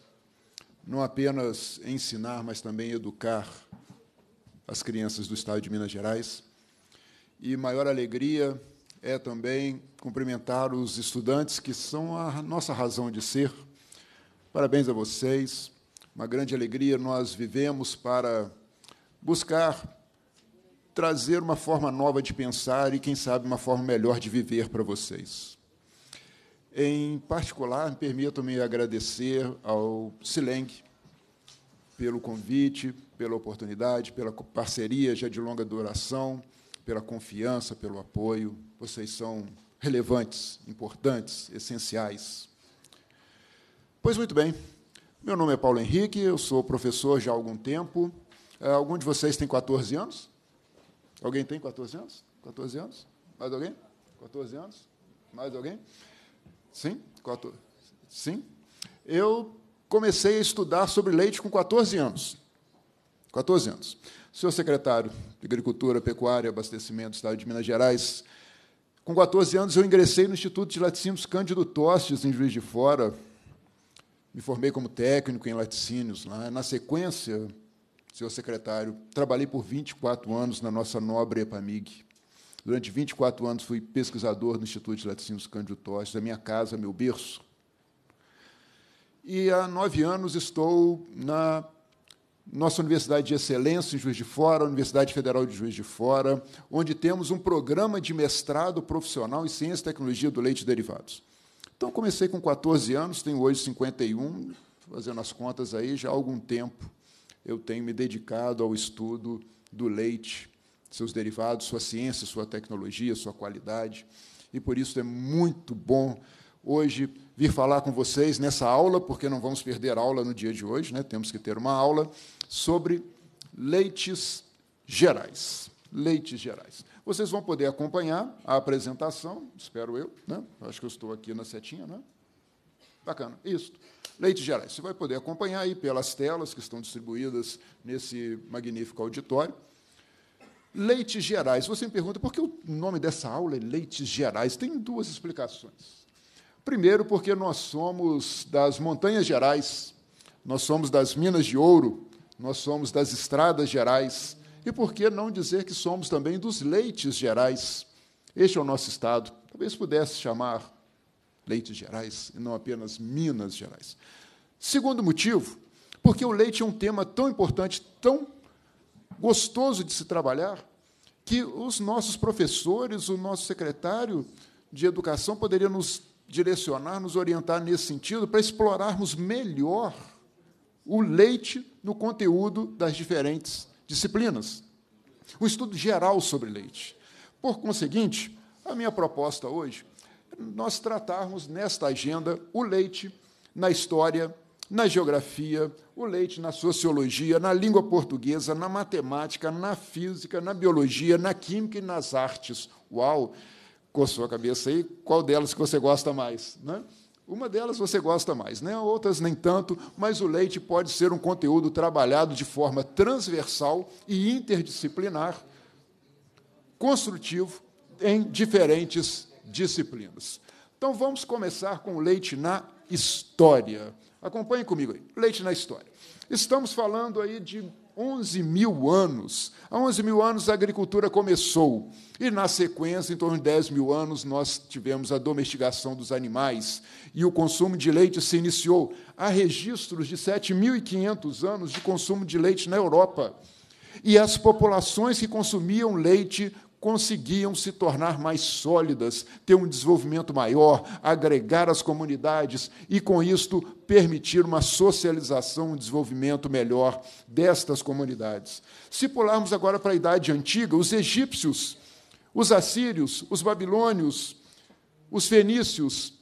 não apenas ensinar, mas também educar as crianças do Estado de Minas Gerais. E maior alegria é também cumprimentar os estudantes que são a nossa razão de ser. Parabéns a vocês uma grande alegria nós vivemos para buscar trazer uma forma nova de pensar e, quem sabe, uma forma melhor de viver para vocês. Em particular, permito-me agradecer ao Sileng pelo convite, pela oportunidade, pela parceria já de longa duração, pela confiança, pelo apoio. Vocês são relevantes, importantes, essenciais. Pois muito bem, meu nome é Paulo Henrique, eu sou professor já há algum tempo. É, algum de vocês tem 14 anos? Alguém tem 14 anos? 14 anos? Mais alguém? 14 anos? Mais alguém? Sim? 14. Sim? Eu comecei a estudar sobre leite com 14 anos. 14 anos. senhor secretário de Agricultura, Pecuária e Abastecimento do Estado de Minas Gerais, com 14 anos eu ingressei no Instituto de Laticínios Cândido Tostes, em Juiz de Fora, me formei como técnico em laticínios. lá. Na sequência, senhor secretário, trabalhei por 24 anos na nossa nobre EPAMIG. Durante 24 anos fui pesquisador no Instituto de Laticínios Cândido Tostes, a minha casa, meu berço. E há nove anos estou na nossa Universidade de Excelência em Juiz de Fora, Universidade Federal de Juiz de Fora, onde temos um programa de mestrado profissional em Ciência e Tecnologia do Leite e Derivados. Então, comecei com 14 anos, tenho hoje 51, fazendo as contas aí, já há algum tempo eu tenho me dedicado ao estudo do leite, seus derivados, sua ciência, sua tecnologia, sua qualidade. E por isso é muito bom hoje vir falar com vocês nessa aula, porque não vamos perder aula no dia de hoje, né? temos que ter uma aula sobre leites gerais. Leites gerais. Vocês vão poder acompanhar a apresentação, espero eu, né? acho que eu estou aqui na setinha, né? Bacana, isso. Leite Gerais, você vai poder acompanhar aí pelas telas que estão distribuídas nesse magnífico auditório. Leites Gerais, você me pergunta por que o nome dessa aula é Leites Gerais? Tem duas explicações. Primeiro, porque nós somos das Montanhas Gerais, nós somos das Minas de Ouro, nós somos das Estradas Gerais, e por que não dizer que somos também dos leites gerais? Este é o nosso estado. Talvez pudesse chamar leites gerais e não apenas Minas Gerais. Segundo motivo, porque o leite é um tema tão importante, tão gostoso de se trabalhar, que os nossos professores, o nosso secretário de educação poderia nos direcionar, nos orientar nesse sentido, para explorarmos melhor o leite no conteúdo das diferentes disciplinas. Um estudo geral sobre leite. Por conseguinte, a minha proposta hoje é nós tratarmos nesta agenda o leite na história, na geografia, o leite na sociologia, na língua portuguesa, na matemática, na física, na biologia, na química e nas artes. Uau! Coçou a cabeça aí, qual delas que você gosta mais? é? Uma delas você gosta mais, né? outras nem tanto, mas o leite pode ser um conteúdo trabalhado de forma transversal e interdisciplinar, construtivo em diferentes disciplinas. Então vamos começar com o leite na história. Acompanhe comigo aí. Leite na história. Estamos falando aí de 11 mil anos. Há 11 mil anos a agricultura começou. E, na sequência, em torno de 10 mil anos, nós tivemos a domesticação dos animais e o consumo de leite se iniciou. Há registros de 7.500 anos de consumo de leite na Europa. E as populações que consumiam leite conseguiam se tornar mais sólidas, ter um desenvolvimento maior, agregar as comunidades e, com isto, permitir uma socialização, um desenvolvimento melhor destas comunidades. Se pularmos agora para a Idade Antiga, os egípcios, os assírios, os babilônios, os fenícios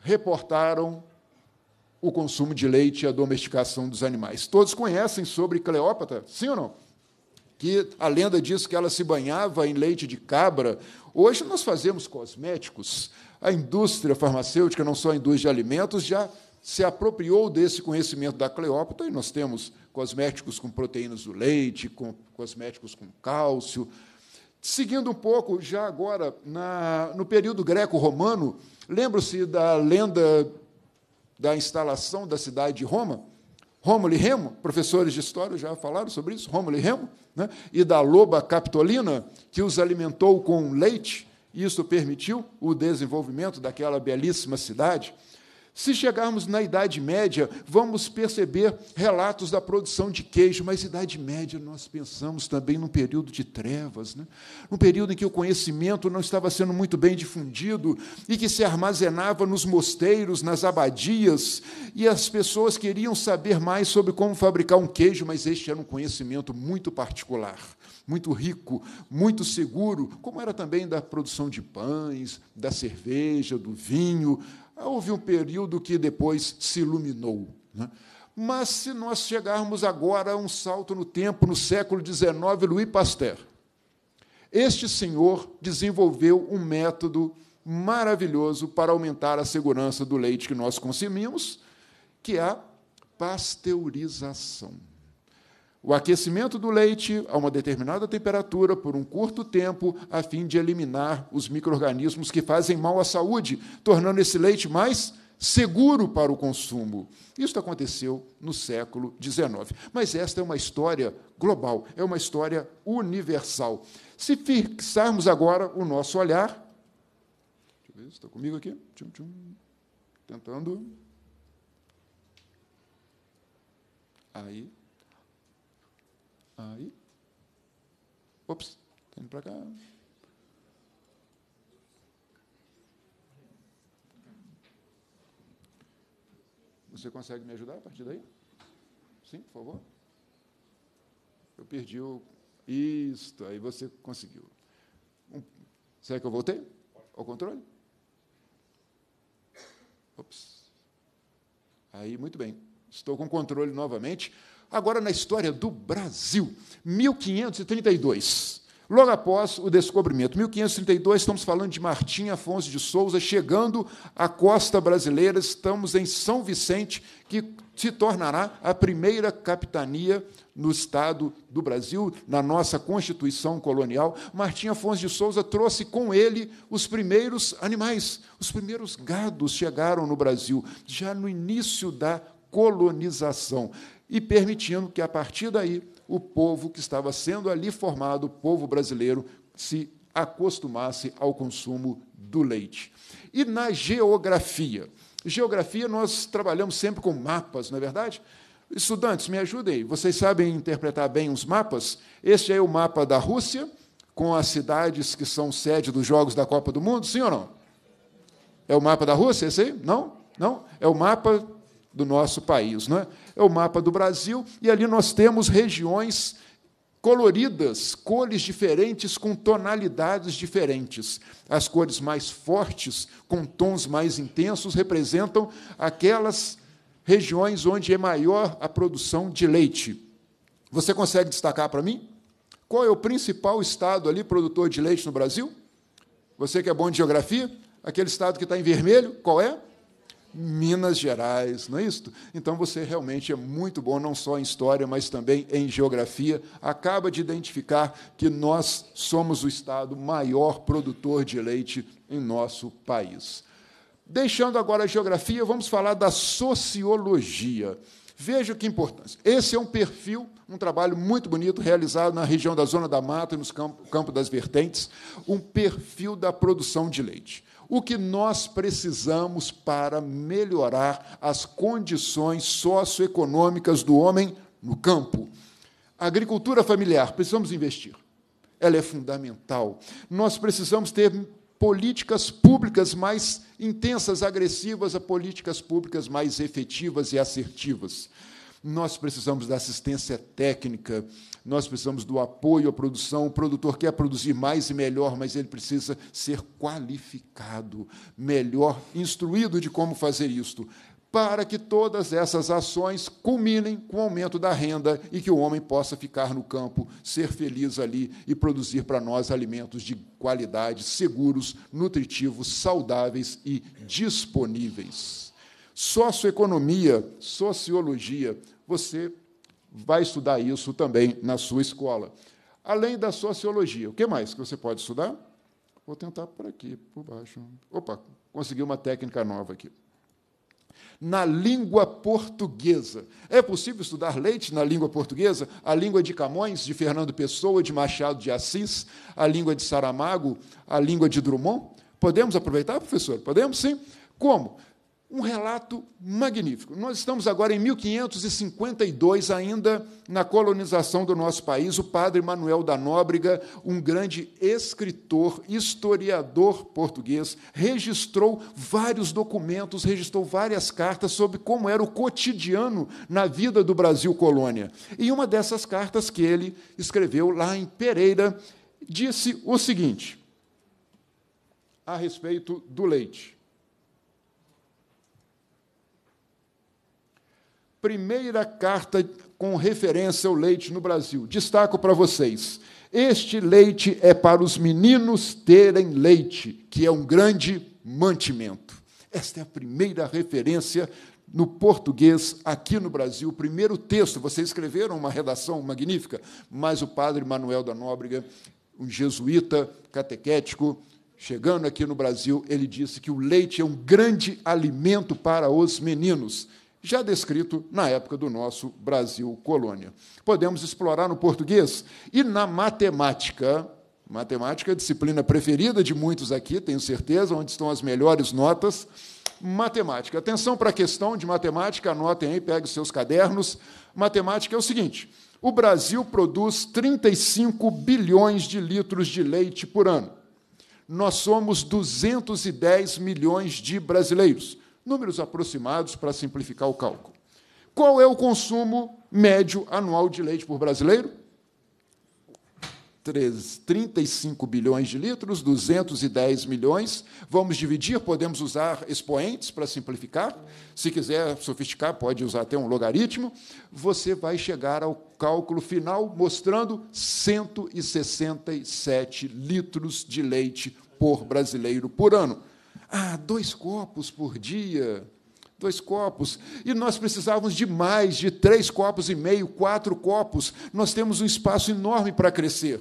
reportaram o consumo de leite e a domesticação dos animais. Todos conhecem sobre Cleópatra, sim ou não? que a lenda diz que ela se banhava em leite de cabra. Hoje nós fazemos cosméticos. A indústria farmacêutica, não só a indústria de alimentos, já se apropriou desse conhecimento da Cleópatra e nós temos cosméticos com proteínas do leite, com cosméticos com cálcio. Seguindo um pouco, já agora, na, no período greco-romano, lembra-se da lenda da instalação da cidade de Roma? Rômulo e Remo, professores de história já falaram sobre isso, Rômulo e Remo, né? e da loba capitolina, que os alimentou com leite, e isso permitiu o desenvolvimento daquela belíssima cidade. Se chegarmos na Idade Média, vamos perceber relatos da produção de queijo, mas Idade Média nós pensamos também num período de trevas, né? num período em que o conhecimento não estava sendo muito bem difundido e que se armazenava nos mosteiros, nas abadias, e as pessoas queriam saber mais sobre como fabricar um queijo, mas este era um conhecimento muito particular muito rico, muito seguro, como era também da produção de pães, da cerveja, do vinho. Houve um período que depois se iluminou. Né? Mas se nós chegarmos agora a um salto no tempo, no século XIX, Louis Pasteur, este senhor desenvolveu um método maravilhoso para aumentar a segurança do leite que nós consumimos, que é a pasteurização o aquecimento do leite a uma determinada temperatura por um curto tempo, a fim de eliminar os micro-organismos que fazem mal à saúde, tornando esse leite mais seguro para o consumo. Isso aconteceu no século XIX. Mas esta é uma história global, é uma história universal. Se fixarmos agora o nosso olhar. Deixa eu ver se está comigo aqui. Tchum, tchum. Tentando. Aí Aí. Ops, tá indo para cá. Você consegue me ajudar a partir daí? Sim, por favor? Eu perdi o. Isto, aí você conseguiu. Um... Será que eu voltei? Ao controle? Ops. Aí, muito bem. Estou com controle novamente. Agora, na história do Brasil, 1532. Logo após o descobrimento, 1532, estamos falando de Martim Afonso de Souza, chegando à costa brasileira, estamos em São Vicente, que se tornará a primeira capitania no estado do Brasil, na nossa Constituição colonial. Martim Afonso de Souza trouxe com ele os primeiros animais, os primeiros gados chegaram no Brasil, já no início da colonização e permitindo que, a partir daí, o povo que estava sendo ali formado, o povo brasileiro, se acostumasse ao consumo do leite. E na geografia? Geografia, nós trabalhamos sempre com mapas, não é verdade? Estudantes, me ajudem. Vocês sabem interpretar bem os mapas? Este é o mapa da Rússia, com as cidades que são sede dos Jogos da Copa do Mundo, sim ou não? É o mapa da Rússia esse é aí? Não? Não? É o mapa do nosso país. Né? É o mapa do Brasil, e ali nós temos regiões coloridas, cores diferentes com tonalidades diferentes. As cores mais fortes, com tons mais intensos, representam aquelas regiões onde é maior a produção de leite. Você consegue destacar para mim? Qual é o principal estado ali produtor de leite no Brasil? Você que é bom de geografia, aquele estado que está em vermelho, qual é? Minas Gerais, não é isso? Então você realmente é muito bom, não só em história, mas também em geografia. Acaba de identificar que nós somos o estado maior produtor de leite em nosso país. Deixando agora a geografia, vamos falar da sociologia. Veja que importância. Esse é um perfil, um trabalho muito bonito realizado na região da Zona da Mata e no campo, campo das Vertentes, um perfil da produção de leite o que nós precisamos para melhorar as condições socioeconômicas do homem no campo. Agricultura familiar, precisamos investir. Ela é fundamental. Nós precisamos ter políticas públicas mais intensas, agressivas, a políticas públicas mais efetivas e assertivas nós precisamos da assistência técnica, nós precisamos do apoio à produção. O produtor quer produzir mais e melhor, mas ele precisa ser qualificado, melhor instruído de como fazer isto, para que todas essas ações culminem com o aumento da renda e que o homem possa ficar no campo, ser feliz ali e produzir para nós alimentos de qualidade, seguros, nutritivos, saudáveis e disponíveis. Socioeconomia, sociologia, você vai estudar isso também na sua escola. Além da sociologia, o que mais que você pode estudar? Vou tentar por aqui, por baixo. Opa, consegui uma técnica nova aqui. Na língua portuguesa. É possível estudar Leite na língua portuguesa? A língua de Camões, de Fernando Pessoa, de Machado de Assis, a língua de Saramago, a língua de Drummond? Podemos aproveitar, professor? Podemos sim. Como? um relato magnífico. Nós estamos agora em 1552, ainda na colonização do nosso país. O padre Manuel da Nóbrega, um grande escritor, historiador português, registrou vários documentos, registrou várias cartas sobre como era o cotidiano na vida do Brasil colônia. E uma dessas cartas que ele escreveu lá em Pereira disse o seguinte a respeito do leite. primeira carta com referência ao leite no Brasil. Destaco para vocês: este leite é para os meninos terem leite, que é um grande mantimento. Esta é a primeira referência no português aqui no Brasil, o primeiro texto. Vocês escreveram uma redação magnífica, mas o padre Manuel da Nóbrega, um jesuíta catequético, chegando aqui no Brasil, ele disse que o leite é um grande alimento para os meninos já descrito na época do nosso Brasil colônia. Podemos explorar no português e na matemática. Matemática é disciplina preferida de muitos aqui, tenho certeza, onde estão as melhores notas. Matemática. Atenção para a questão de matemática, anotem aí, pegue os seus cadernos. Matemática é o seguinte: o Brasil produz 35 bilhões de litros de leite por ano. Nós somos 210 milhões de brasileiros números aproximados para simplificar o cálculo. Qual é o consumo médio anual de leite por brasileiro? 35 bilhões de litros, 210 milhões. Vamos dividir, podemos usar expoentes para simplificar. Se quiser sofisticar, pode usar até um logaritmo. Você vai chegar ao cálculo final mostrando 167 litros de leite por brasileiro por ano. Ah, dois copos por dia. Dois copos. E nós precisávamos de mais, de três copos e meio, quatro copos. Nós temos um espaço enorme para crescer.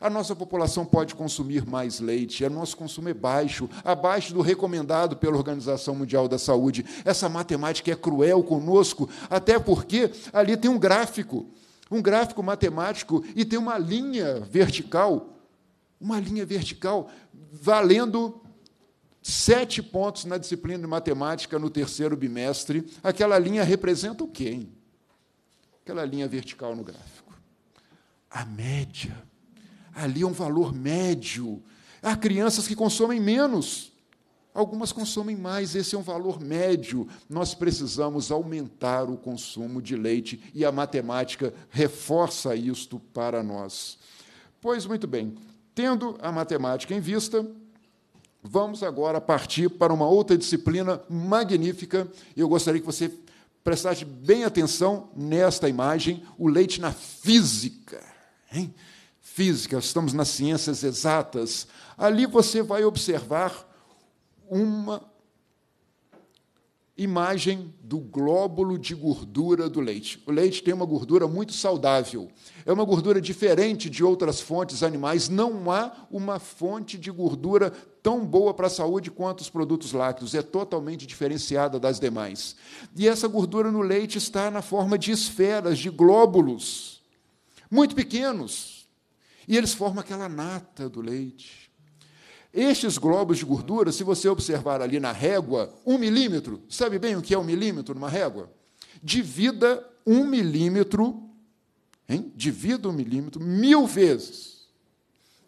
A nossa população pode consumir mais leite, o é nosso consumo é baixo, abaixo do recomendado pela Organização Mundial da Saúde. Essa matemática é cruel conosco, até porque ali tem um gráfico, um gráfico matemático e tem uma linha vertical, uma linha vertical valendo sete pontos na disciplina de matemática no terceiro bimestre, aquela linha representa o quê? Aquela linha vertical no gráfico. A média. Ali é um valor médio. Há crianças que consomem menos, algumas consomem mais. Esse é um valor médio. Nós precisamos aumentar o consumo de leite e a matemática reforça isto para nós. Pois muito bem, tendo a matemática em vista, Vamos agora partir para uma outra disciplina magnífica. Eu gostaria que você prestasse bem atenção nesta imagem, o leite na física. Hein? Física, estamos nas ciências exatas. Ali você vai observar uma imagem do glóbulo de gordura do leite. O leite tem uma gordura muito saudável. É uma gordura diferente de outras fontes animais. Não há uma fonte de gordura tão boa para a saúde quanto os produtos lácteos. É totalmente diferenciada das demais. E essa gordura no leite está na forma de esferas, de glóbulos, muito pequenos. E eles formam aquela nata do leite. Estes globos de gordura, se você observar ali na régua, um milímetro, sabe bem o que é um milímetro numa régua? Divida um milímetro, hein? divida um milímetro mil vezes.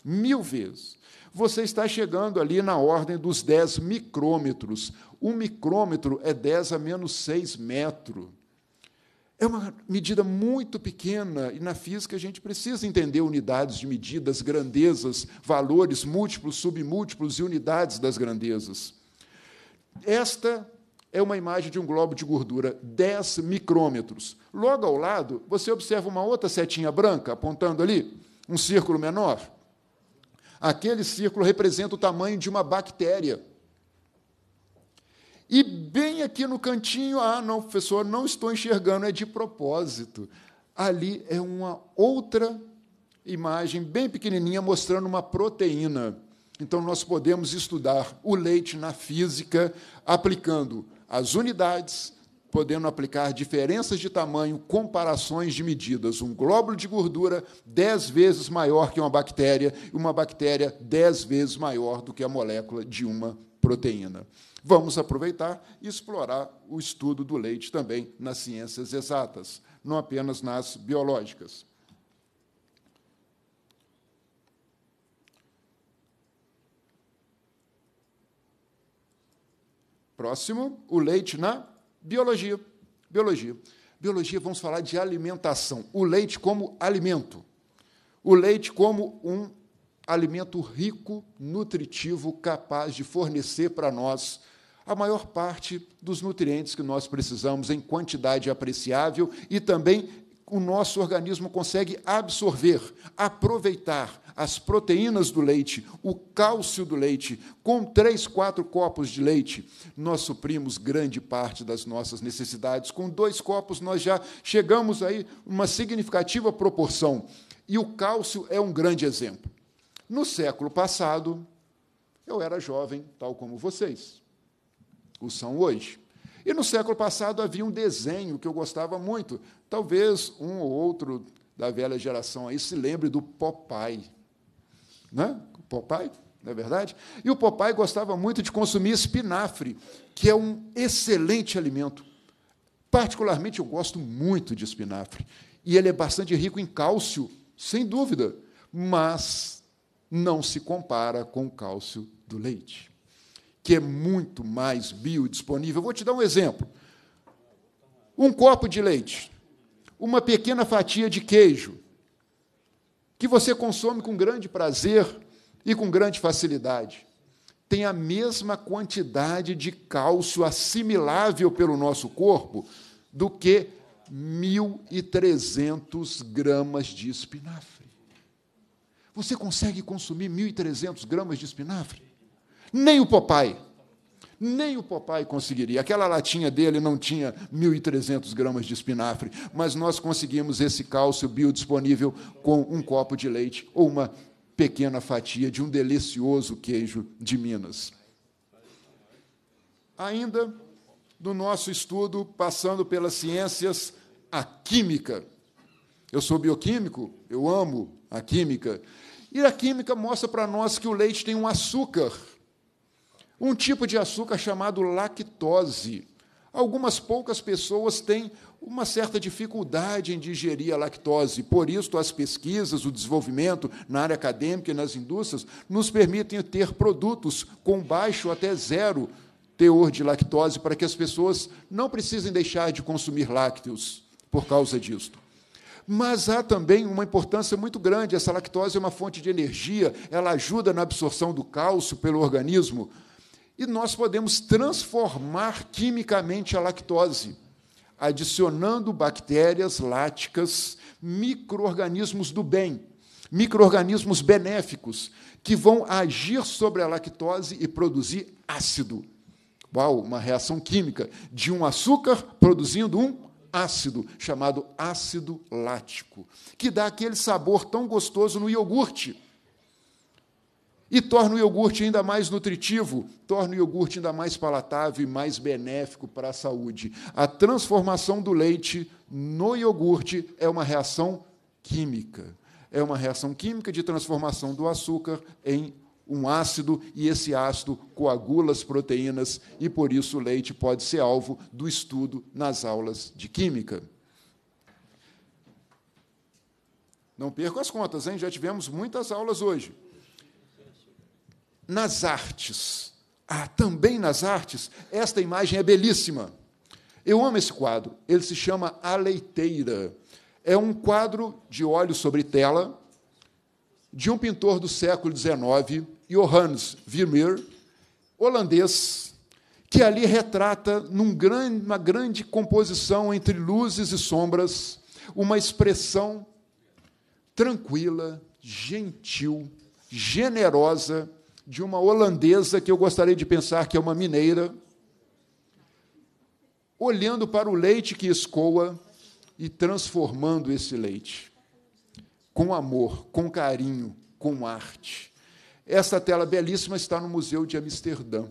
Mil vezes. Você está chegando ali na ordem dos 10 micrômetros. Um micrômetro é 10 a menos 6 metros. É uma medida muito pequena, e na física a gente precisa entender unidades de medidas, grandezas, valores múltiplos, submúltiplos e unidades das grandezas. Esta é uma imagem de um globo de gordura, 10 micrômetros. Logo ao lado, você observa uma outra setinha branca apontando ali, um círculo menor. Aquele círculo representa o tamanho de uma bactéria. E bem aqui no cantinho, ah, não, professor, não estou enxergando, é de propósito. Ali é uma outra imagem bem pequenininha mostrando uma proteína. Então nós podemos estudar o leite na física aplicando as unidades, podendo aplicar diferenças de tamanho, comparações de medidas. Um glóbulo de gordura 10 vezes maior que uma bactéria e uma bactéria 10 vezes maior do que a molécula de uma proteína. Vamos aproveitar e explorar o estudo do leite também nas ciências exatas, não apenas nas biológicas. Próximo, o leite na biologia. Biologia. Biologia, vamos falar de alimentação. O leite como alimento. O leite como um alimento rico, nutritivo, capaz de fornecer para nós a maior parte dos nutrientes que nós precisamos em quantidade apreciável e também o nosso organismo consegue absorver, aproveitar as proteínas do leite, o cálcio do leite, com três, quatro copos de leite, nós suprimos grande parte das nossas necessidades. Com dois copos, nós já chegamos aí uma significativa proporção. E o cálcio é um grande exemplo. No século passado, eu era jovem, tal como vocês discussão hoje. E no século passado havia um desenho que eu gostava muito. Talvez um ou outro da velha geração aí se lembre do Popeye. Né? Popeye, não é verdade? E o Popeye gostava muito de consumir espinafre, que é um excelente alimento. Particularmente, eu gosto muito de espinafre. E ele é bastante rico em cálcio, sem dúvida, mas não se compara com o cálcio do leite que é muito mais biodisponível. Vou te dar um exemplo. Um copo de leite, uma pequena fatia de queijo, que você consome com grande prazer e com grande facilidade. Tem a mesma quantidade de cálcio assimilável pelo nosso corpo do que 1.300 gramas de espinafre. Você consegue consumir 1.300 gramas de espinafre? Nem o papai, Nem o papai conseguiria. Aquela latinha dele não tinha 1.300 gramas de espinafre, mas nós conseguimos esse cálcio biodisponível com um copo de leite ou uma pequena fatia de um delicioso queijo de Minas. Ainda do nosso estudo, passando pelas ciências, a química. Eu sou bioquímico, eu amo a química. E a química mostra para nós que o leite tem um açúcar um tipo de açúcar chamado lactose. Algumas poucas pessoas têm uma certa dificuldade em digerir a lactose. Por isso, as pesquisas, o desenvolvimento na área acadêmica e nas indústrias nos permitem ter produtos com baixo até zero teor de lactose para que as pessoas não precisem deixar de consumir lácteos por causa disso. Mas há também uma importância muito grande. Essa lactose é uma fonte de energia, ela ajuda na absorção do cálcio pelo organismo e nós podemos transformar quimicamente a lactose, adicionando bactérias láticas, microorganismos do bem, microorganismos benéficos, que vão agir sobre a lactose e produzir ácido. Uau, uma reação química de um açúcar produzindo um ácido, chamado ácido lático, que dá aquele sabor tão gostoso no iogurte e torna o iogurte ainda mais nutritivo, torna o iogurte ainda mais palatável e mais benéfico para a saúde. A transformação do leite no iogurte é uma reação química. É uma reação química de transformação do açúcar em um ácido e esse ácido coagula as proteínas e por isso o leite pode ser alvo do estudo nas aulas de química. Não percam as contas, hein? Já tivemos muitas aulas hoje nas artes. Ah, também nas artes, esta imagem é belíssima. Eu amo esse quadro. Ele se chama A Leiteira. É um quadro de óleo sobre tela de um pintor do século XIX, Johannes Vermeer, holandês, que ali retrata, numa grande, grande composição entre luzes e sombras, uma expressão tranquila, gentil, generosa de uma holandesa que eu gostaria de pensar que é uma mineira, olhando para o leite que escoa e transformando esse leite com amor, com carinho, com arte. Essa tela belíssima está no Museu de Amsterdã.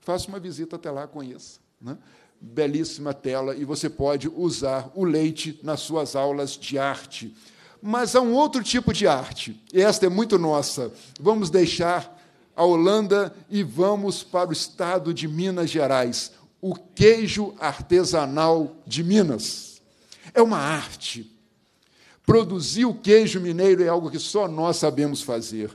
Faça uma visita até lá, conheça. Né? Belíssima tela, e você pode usar o leite nas suas aulas de arte. Mas há um outro tipo de arte, e esta é muito nossa. Vamos deixar a Holanda e vamos para o estado de Minas Gerais, o queijo artesanal de Minas. É uma arte. Produzir o queijo mineiro é algo que só nós sabemos fazer.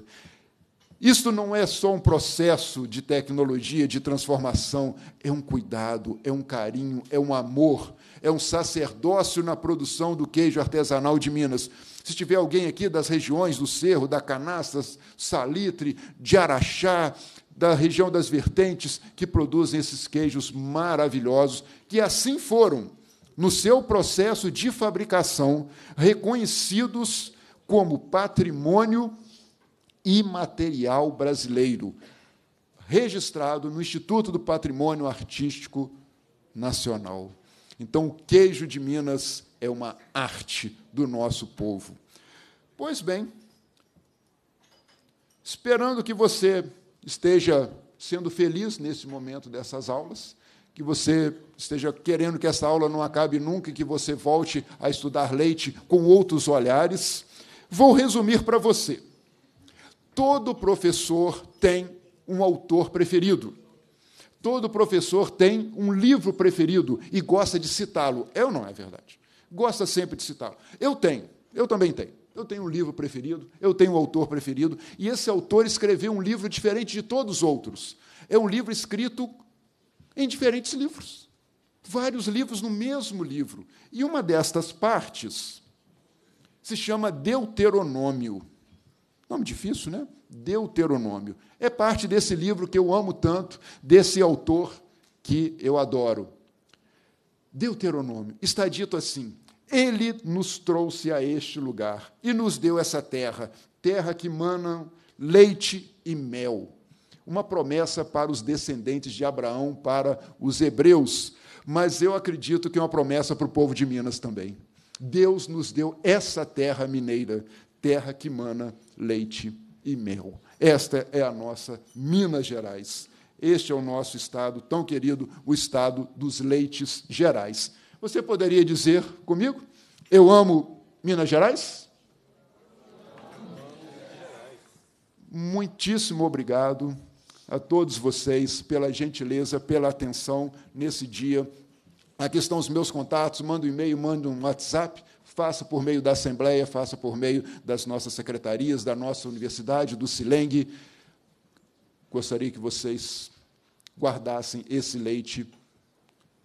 Isto não é só um processo de tecnologia, de transformação, é um cuidado, é um carinho, é um amor, é um sacerdócio na produção do queijo artesanal de Minas. Se tiver alguém aqui das regiões do Cerro, da Canastas, Salitre, de Araxá, da região das vertentes, que produzem esses queijos maravilhosos, que assim foram, no seu processo de fabricação, reconhecidos como patrimônio imaterial brasileiro, registrado no Instituto do Patrimônio Artístico Nacional. Então, o queijo de Minas é uma arte do nosso povo. Pois bem, esperando que você esteja sendo feliz nesse momento dessas aulas, que você esteja querendo que essa aula não acabe nunca e que você volte a estudar leite com outros olhares, vou resumir para você. Todo professor tem um autor preferido. Todo professor tem um livro preferido e gosta de citá-lo. É ou não é verdade? gosta sempre de citar. Eu tenho, eu também tenho. Eu tenho um livro preferido, eu tenho um autor preferido, e esse autor escreveu um livro diferente de todos os outros. É um livro escrito em diferentes livros. Vários livros no mesmo livro. E uma destas partes se chama Deuteronômio. Nome difícil, né? Deuteronômio. É parte desse livro que eu amo tanto, desse autor que eu adoro. Deuteronômio. Está dito assim: ele nos trouxe a este lugar e nos deu essa terra, terra que mana leite e mel. Uma promessa para os descendentes de Abraão, para os hebreus, mas eu acredito que é uma promessa para o povo de Minas também. Deus nos deu essa terra mineira, terra que mana leite e mel. Esta é a nossa Minas Gerais. Este é o nosso estado tão querido, o estado dos leites gerais. Você poderia dizer comigo? Eu amo Minas Gerais? Muitíssimo obrigado a todos vocês pela gentileza, pela atenção nesse dia. Aqui estão os meus contatos, manda um e-mail, manda um WhatsApp, faça por meio da Assembleia, faça por meio das nossas secretarias, da nossa universidade, do Sileng. Gostaria que vocês guardassem esse leite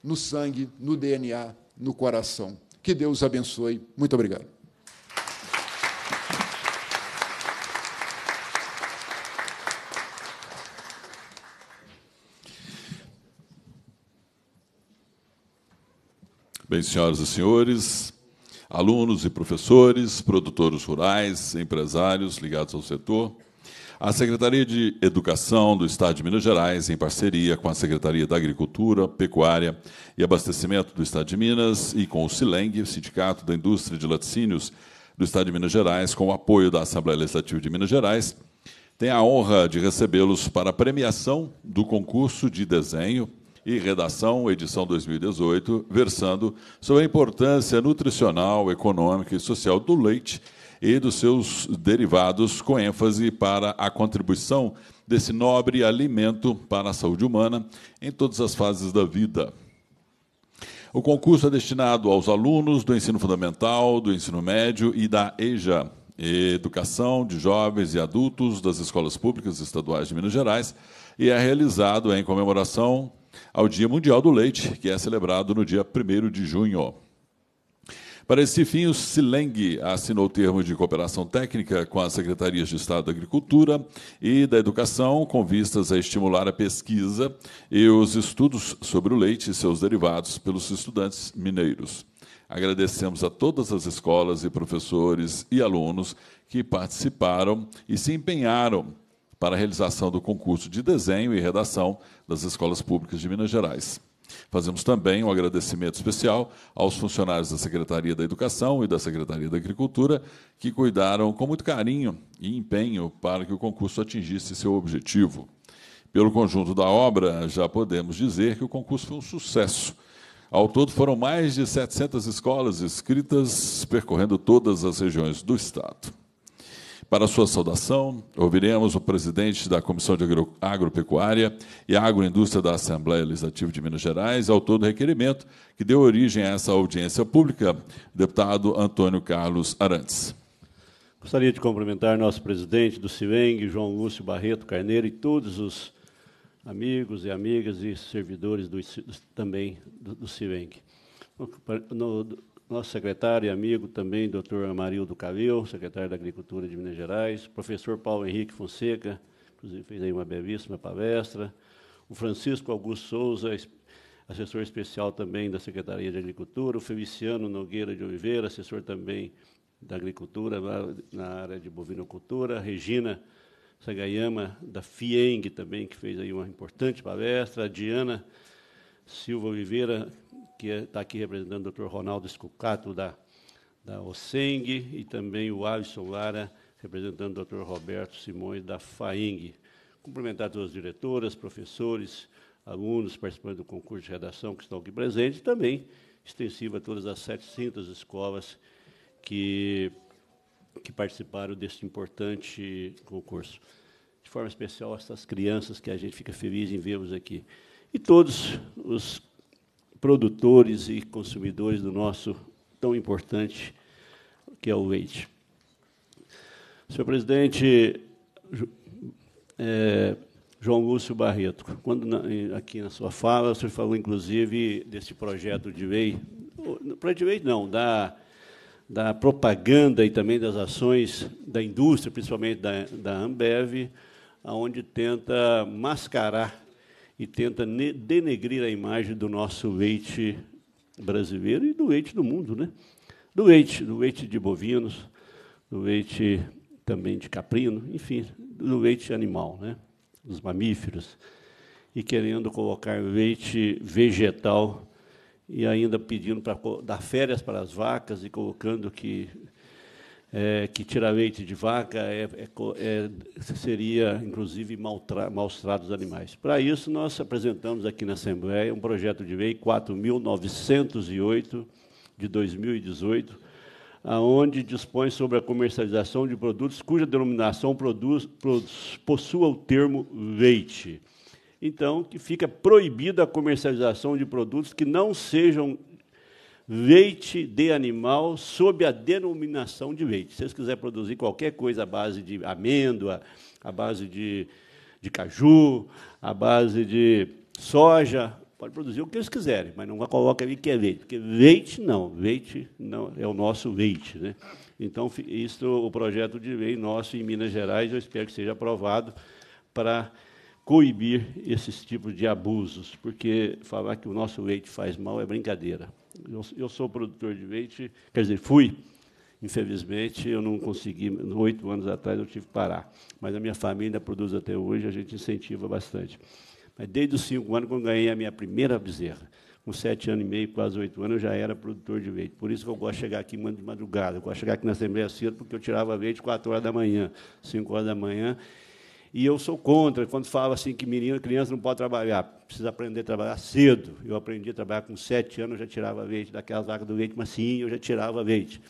no sangue, no DNA, no coração. Que Deus abençoe. Muito obrigado. Bem, senhoras e senhores, alunos e professores, produtores rurais, empresários ligados ao setor, a Secretaria de Educação do Estado de Minas Gerais, em parceria com a Secretaria da Agricultura, Pecuária e Abastecimento do Estado de Minas e com o SILENG, o Sindicato da Indústria de Laticínios do Estado de Minas Gerais, com o apoio da Assembleia Legislativa de Minas Gerais, tem a honra de recebê-los para a premiação do concurso de desenho e redação, edição 2018, versando sobre a importância nutricional, econômica e social do leite e dos seus derivados, com ênfase para a contribuição desse nobre alimento para a saúde humana em todas as fases da vida. O concurso é destinado aos alunos do ensino fundamental, do ensino médio e da EJA, Educação de Jovens e Adultos das Escolas Públicas Estaduais de Minas Gerais, e é realizado em comemoração ao Dia Mundial do Leite, que é celebrado no dia 1 de junho. Para esse fim, o Sileng assinou termos de cooperação técnica com as Secretarias de Estado da Agricultura e da Educação, com vistas a estimular a pesquisa e os estudos sobre o leite e seus derivados pelos estudantes mineiros. Agradecemos a todas as escolas e professores e alunos que participaram e se empenharam para a realização do concurso de desenho e redação das escolas públicas de Minas Gerais. Fazemos também um agradecimento especial aos funcionários da Secretaria da Educação e da Secretaria da Agricultura, que cuidaram com muito carinho e empenho para que o concurso atingisse seu objetivo. Pelo conjunto da obra, já podemos dizer que o concurso foi um sucesso. Ao todo, foram mais de 700 escolas inscritas, percorrendo todas as regiões do Estado. Para sua saudação, ouviremos o presidente da Comissão de Agro, Agropecuária e Agroindústria da Assembleia Legislativa de Minas Gerais, autor do requerimento que deu origem a essa audiência pública, deputado Antônio Carlos Arantes. Gostaria de cumprimentar nosso presidente do CIVENG, João Lúcio Barreto Carneiro, e todos os amigos e amigas e servidores do, também do, do CIVENG. No, nosso secretário e amigo também, doutor Amarildo Calil, secretário da Agricultura de Minas Gerais, professor Paulo Henrique Fonseca, inclusive fez aí uma belíssima palestra, o Francisco Augusto Souza, assessor especial também da Secretaria de Agricultura, o Feliciano Nogueira de Oliveira, assessor também da Agricultura na área de bovinocultura, a Regina Sagayama, da FIENG também, que fez aí uma importante palestra, a Diana Silva Oliveira, que está é, aqui representando o Dr. Ronaldo Escucato, da, da OSENG, e também o Alisson Lara, representando o Dr. Roberto Simões, da FAENG. Cumprimentar todas as diretoras, professores, alunos, participantes do concurso de redação que estão aqui presentes, e também extensiva a todas as 700 escolas que, que participaram deste importante concurso. De forma especial, essas crianças que a gente fica feliz em vê-los aqui e todos os produtores e consumidores do nosso tão importante que é o leite. Senhor presidente é, João Lúcio Barreto, quando na, aqui na sua fala, o senhor falou inclusive desse projeto de lei, para de lei não, da, da propaganda e também das ações da indústria, principalmente da, da Ambev, onde tenta mascarar e tenta denegrir a imagem do nosso leite brasileiro e do leite do mundo, né? Do leite, do leite de bovinos, do leite também de caprino, enfim, do leite animal, né? Dos mamíferos. E querendo colocar leite vegetal e ainda pedindo para dar férias para as vacas e colocando que é, que tira leite de vaca é, é, é seria, inclusive, maus tratos animais. Para isso, nós apresentamos aqui na Assembleia um projeto de lei 4.908, de 2018, aonde dispõe sobre a comercialização de produtos cuja denominação produz, produz, possua o termo leite. Então, que fica proibida a comercialização de produtos que não sejam leite de animal sob a denominação de leite. Se vocês quiserem produzir qualquer coisa à base de amêndoa, à base de, de caju, à base de soja, pode produzir o que vocês quiserem, mas não coloca ali que é leite, porque leite não, leite não é o nosso leite, né? Então, isso o projeto de lei nosso em Minas Gerais, eu espero que seja aprovado para coibir esses tipos de abusos, porque falar que o nosso leite faz mal é brincadeira. Eu, eu sou produtor de leite, quer dizer, fui. Infelizmente, eu não consegui, oito anos atrás eu tive que parar. Mas a minha família produz até hoje, a gente incentiva bastante. Mas desde os cinco anos, quando ganhei a minha primeira bezerra, com sete anos e meio, quase oito anos, eu já era produtor de leite. Por isso que eu gosto de chegar aqui de madrugada. Eu gosto de chegar aqui na Assembleia cedo, porque eu tirava leite quatro horas da manhã, cinco horas da manhã, e eu sou contra quando fala assim que menino, criança não pode trabalhar, precisa aprender a trabalhar cedo. Eu aprendi a trabalhar com sete anos, eu já tirava leite daquelas vacas do leite, mas sim, eu já tirava leite.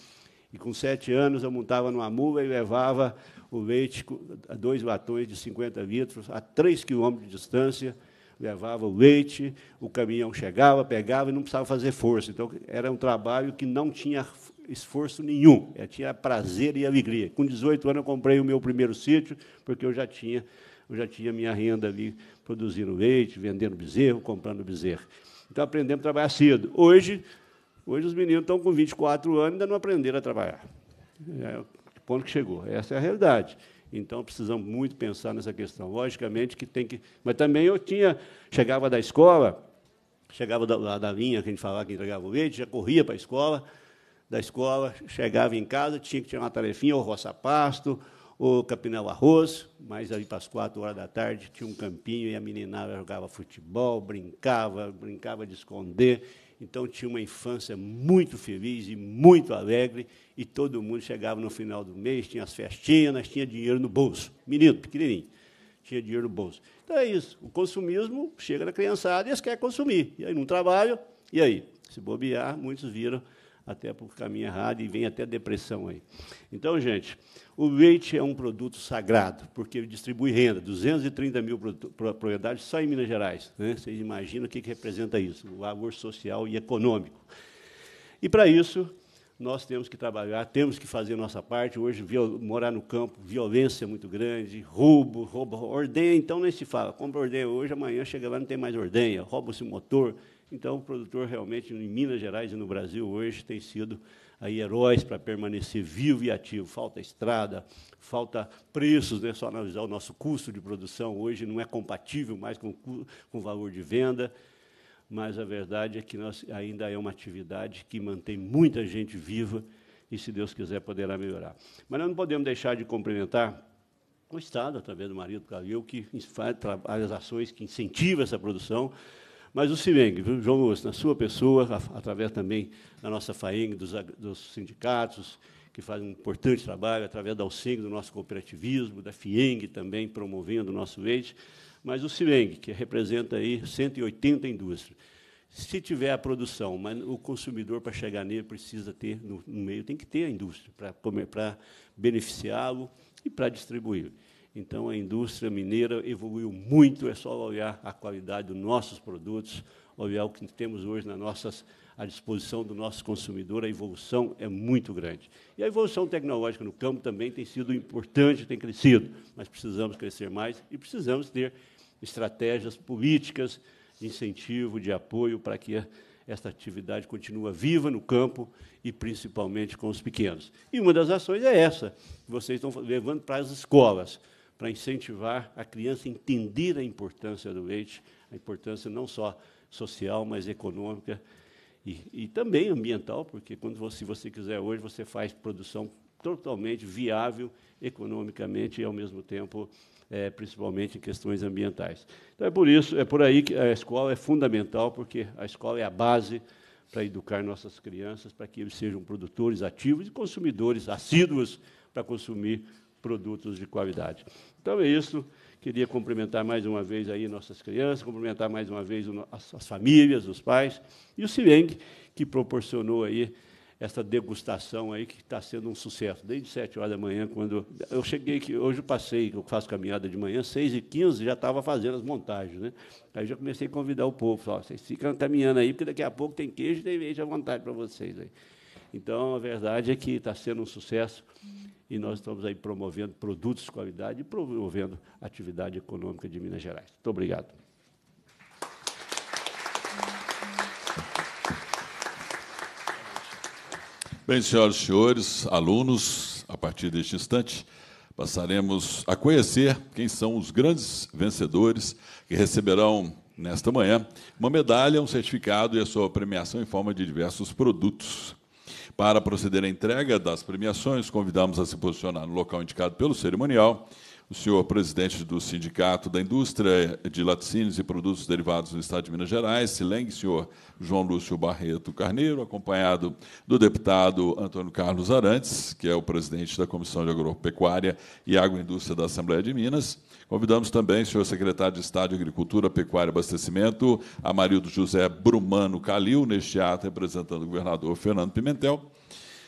E com sete anos eu montava numa mula e levava o leite a dois latões de 50 litros a três quilômetros de distância, levava o leite, o caminhão chegava, pegava e não precisava fazer força. Então era um trabalho que não tinha esforço nenhum, eu tinha prazer e alegria. Com 18 anos eu comprei o meu primeiro sítio, porque eu já tinha, eu já tinha minha renda ali, produzindo leite, vendendo bezerro, comprando bezerro. Então aprendemos a trabalhar cedo. Hoje, hoje os meninos estão com 24 anos e ainda não aprenderam a trabalhar. É o ponto que chegou. Essa é a realidade. Então precisamos muito pensar nessa questão. Logicamente que tem que. Mas também eu tinha. Chegava da escola, chegava da, da linha que a gente falava que entregava o leite, já corria para a escola da escola, chegava em casa, tinha que tirar uma tarefinha, ou roça pasto, ou capinava arroz, mas ali para as quatro horas da tarde tinha um campinho e a meninada jogava futebol, brincava, brincava de esconder. Então tinha uma infância muito feliz e muito alegre, e todo mundo chegava no final do mês, tinha as festinhas, tinha dinheiro no bolso. Menino, pequenininho, tinha dinheiro no bolso. Então é isso, o consumismo chega na criançada e eles querem consumir, e aí não trabalham, e aí, se bobear, muitos viram até por caminho errado e vem até depressão aí. Então, gente, o leite é um produto sagrado, porque ele distribui renda, 230 mil propriedades só em Minas Gerais. Né? Vocês imaginam o que, que representa isso, o valor social e econômico. E, para isso, nós temos que trabalhar, temos que fazer nossa parte. Hoje, morar no campo, violência é muito grande, roubo, roubo, ordenha, então nem se fala. Compra ordenha hoje, amanhã chega lá não tem mais ordenha, rouba-se o motor, então, o produtor realmente em Minas Gerais e no Brasil hoje tem sido aí heróis para permanecer vivo e ativo. Falta estrada, falta preços, né? só analisar o nosso custo de produção hoje não é compatível mais com o valor de venda, mas a verdade é que nós, ainda é uma atividade que mantém muita gente viva e, se Deus quiser, poderá melhorar. Mas nós não podemos deixar de cumprimentar o Estado, através do marido Calil, que faz as ações que incentivam essa produção, mas o CIMENG, João Lúcio, na sua pessoa, através também da nossa FAENG, dos, dos sindicatos, que fazem um importante trabalho através da Alceng, do nosso cooperativismo, da FIENG também promovendo o nosso leite, mas o CIMENG, que representa aí 180 indústrias. Se tiver a produção, mas o consumidor, para chegar nele, precisa ter no, no meio, tem que ter a indústria para beneficiá-lo e para distribuí-lo. Então, a indústria mineira evoluiu muito, é só olhar a qualidade dos nossos produtos, olhar o que temos hoje na nossas, à disposição do nosso consumidor, a evolução é muito grande. E a evolução tecnológica no campo também tem sido importante, tem crescido, mas precisamos crescer mais e precisamos ter estratégias políticas de incentivo, de apoio para que esta atividade continue viva no campo e principalmente com os pequenos. E uma das ações é essa, que vocês estão levando para as escolas para incentivar a criança a entender a importância do leite, a importância não só social, mas econômica e, e também ambiental, porque quando você, se você quiser hoje, você faz produção totalmente viável economicamente e ao mesmo tempo é, principalmente em questões ambientais. Então é por isso, é por aí que a escola é fundamental, porque a escola é a base para educar nossas crianças, para que eles sejam produtores ativos e consumidores assíduos para consumir produtos de qualidade. Então é isso. Queria cumprimentar mais uma vez aí nossas crianças, cumprimentar mais uma vez as, famílias, os pais e o Cireng, que proporcionou aí essa degustação aí que está sendo um sucesso. Desde 7 horas da manhã, quando eu cheguei que hoje eu passei, eu faço caminhada de manhã, 6 e 15 já estava fazendo as montagens, né? Aí já comecei a convidar o povo, falar, vocês ficam caminhando aí, porque daqui a pouco tem queijo e tem veja à vontade para vocês aí. Então, a verdade é que está sendo um sucesso e nós estamos aí promovendo produtos de qualidade e promovendo atividade econômica de Minas Gerais. Muito obrigado. Bem, senhoras e senhores, alunos, a partir deste instante, passaremos a conhecer quem são os grandes vencedores que receberão nesta manhã uma medalha, um certificado e a sua premiação em forma de diversos produtos. Para proceder à entrega das premiações, convidamos a se posicionar no local indicado pelo cerimonial o senhor presidente do Sindicato da Indústria de Laticínios e Produtos Derivados do Estado de Minas Gerais, Sileng, senhor João Lúcio Barreto Carneiro, acompanhado do deputado Antônio Carlos Arantes, que é o presidente da Comissão de Agropecuária e Agroindústria da Assembleia de Minas, Convidamos também o senhor secretário de Estado de Agricultura, Pecuária e Abastecimento, Amarildo José Brumano Calil, neste ato representando o governador Fernando Pimentel,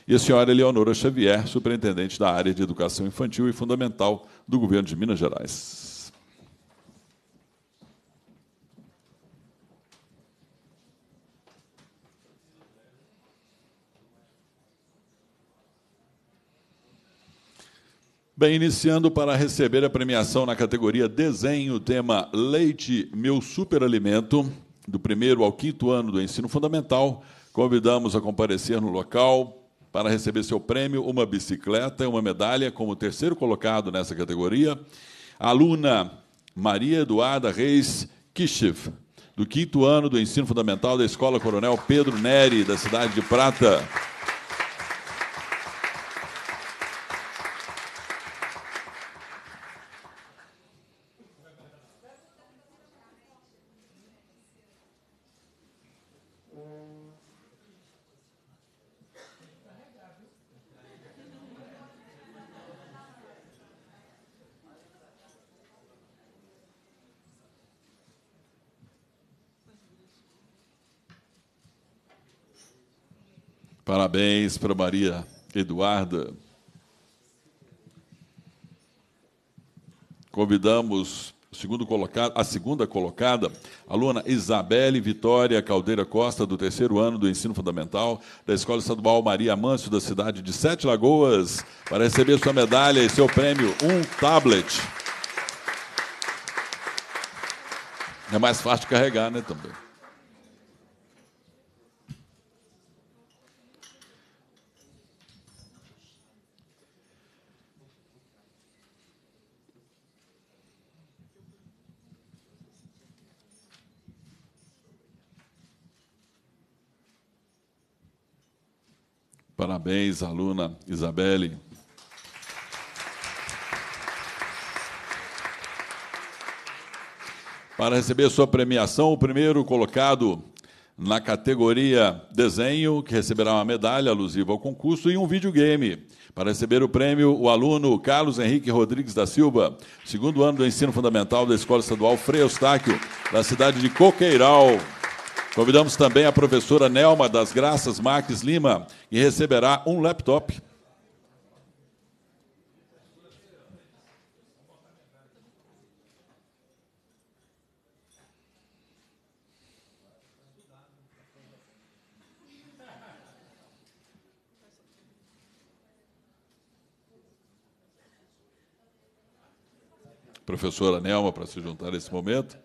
e a senhora Eleonora Xavier, superintendente da área de Educação Infantil e Fundamental do governo de Minas Gerais. Bem, iniciando para receber a premiação na categoria Desenho, o tema Leite, meu superalimento, do primeiro ao quinto ano do ensino fundamental, convidamos a comparecer no local para receber seu prêmio, uma bicicleta e uma medalha como terceiro colocado nessa categoria, a aluna Maria Eduarda Reis Kishiv, do quinto ano do ensino fundamental da Escola Coronel Pedro Neri, da cidade de Prata. Parabéns para Maria Eduarda. Convidamos segundo colocado, a segunda colocada, aluna Isabelle Vitória Caldeira Costa, do terceiro ano do ensino fundamental da Escola Estadual Maria Amâncio, da cidade de Sete Lagoas, para receber sua medalha e seu prêmio, um tablet. É mais fácil de carregar, né, também. Parabéns, aluna Isabelle. Para receber sua premiação, o primeiro colocado na categoria desenho, que receberá uma medalha alusiva ao concurso, e um videogame. Para receber o prêmio, o aluno Carlos Henrique Rodrigues da Silva, segundo ano do ensino fundamental da Escola Estadual Frei Eustáquio, da cidade de Coqueiral. Convidamos também a professora Nelma das Graças Marques Lima, que receberá um laptop. Professora Nelma, para se juntar nesse momento.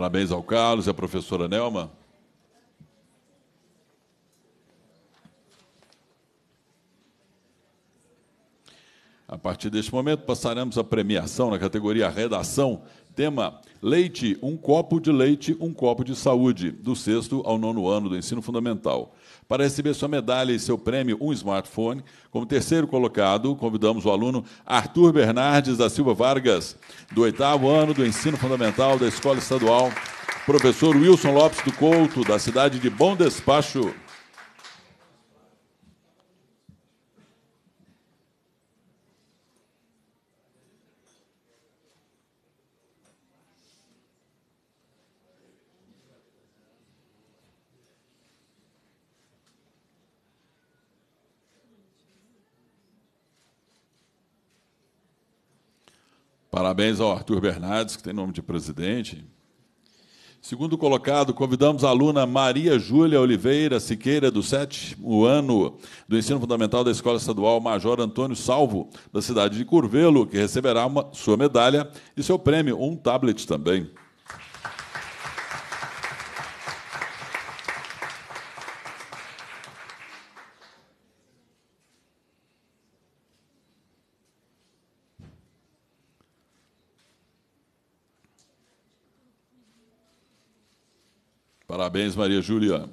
Parabéns ao Carlos e à professora Nelma. partir deste momento, passaremos a premiação na categoria Redação. Tema: Leite, um copo de leite, um copo de saúde, do sexto ao nono ano do ensino fundamental. Para receber sua medalha e seu prêmio, um smartphone. Como terceiro colocado, convidamos o aluno Arthur Bernardes da Silva Vargas, do oitavo ano do ensino fundamental da Escola Estadual. Professor Wilson Lopes do Couto, da cidade de Bom Despacho. Parabéns ao Arthur Bernardes, que tem nome de presidente. Segundo colocado, convidamos a aluna Maria Júlia Oliveira Siqueira, do sétimo ano do ensino fundamental da Escola Estadual Major Antônio Salvo, da cidade de Curvelo, que receberá uma, sua medalha e seu prêmio, um tablet também. Parabéns, Maria Júlia.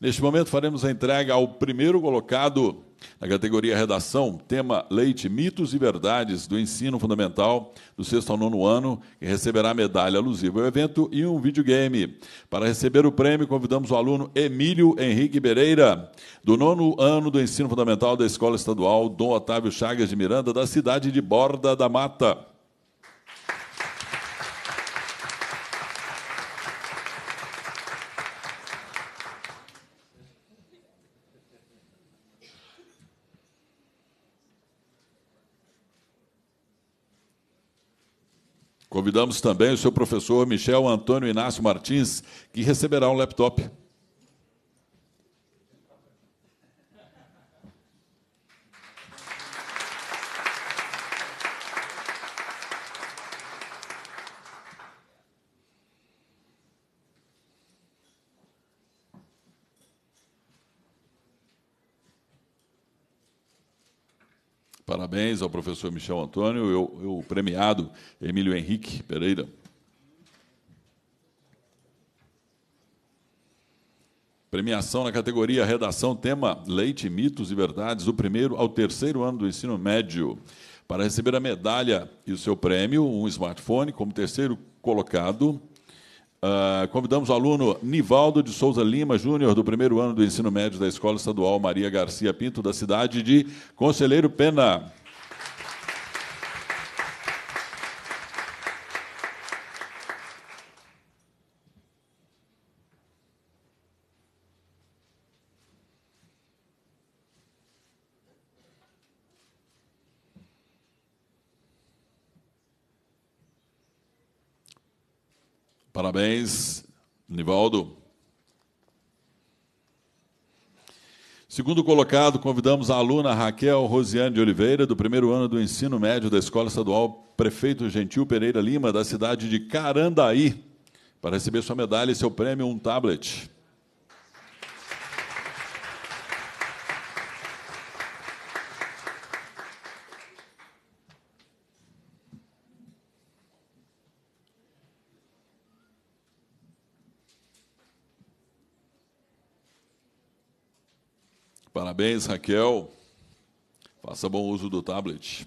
Neste momento faremos a entrega ao primeiro colocado na categoria Redação, tema Leite, Mitos e Verdades do Ensino Fundamental do sexto ao nono ano, que receberá medalha alusiva ao evento e um videogame. Para receber o prêmio, convidamos o aluno Emílio Henrique Bereira, do nono ano do Ensino Fundamental da Escola Estadual Dom Otávio Chagas de Miranda, da cidade de Borda da Mata. Convidamos também o seu professor Michel Antônio Inácio Martins, que receberá um laptop. Parabéns ao professor Michel Antônio e ao premiado Emílio Henrique Pereira. Premiação na categoria Redação, tema Leite, Mitos e Verdades, do primeiro ao terceiro ano do ensino médio. Para receber a medalha e o seu prêmio, um smartphone como terceiro colocado, ah, convidamos o aluno Nivaldo de Souza Lima Júnior, do primeiro ano do ensino médio da Escola Estadual Maria Garcia Pinto, da cidade de Conselheiro Pena. Parabéns, Nivaldo. Segundo colocado, convidamos a aluna Raquel Rosiane de Oliveira, do primeiro ano do ensino médio da Escola Estadual Prefeito Gentil Pereira Lima, da cidade de Carandaí, para receber sua medalha e seu prêmio, um tablet. Parabéns, Raquel. Faça bom uso do tablet.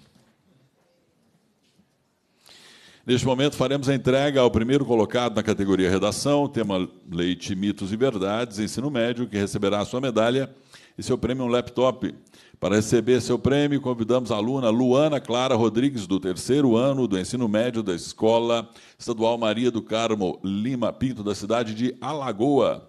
Neste momento, faremos a entrega ao primeiro colocado na categoria Redação, tema Leite, Mitos e Verdades, Ensino Médio, que receberá sua medalha e seu prêmio um laptop. Para receber seu prêmio, convidamos a aluna Luana Clara Rodrigues, do terceiro ano do ensino médio da Escola Estadual Maria do Carmo Lima Pinto, da cidade de Alagoa.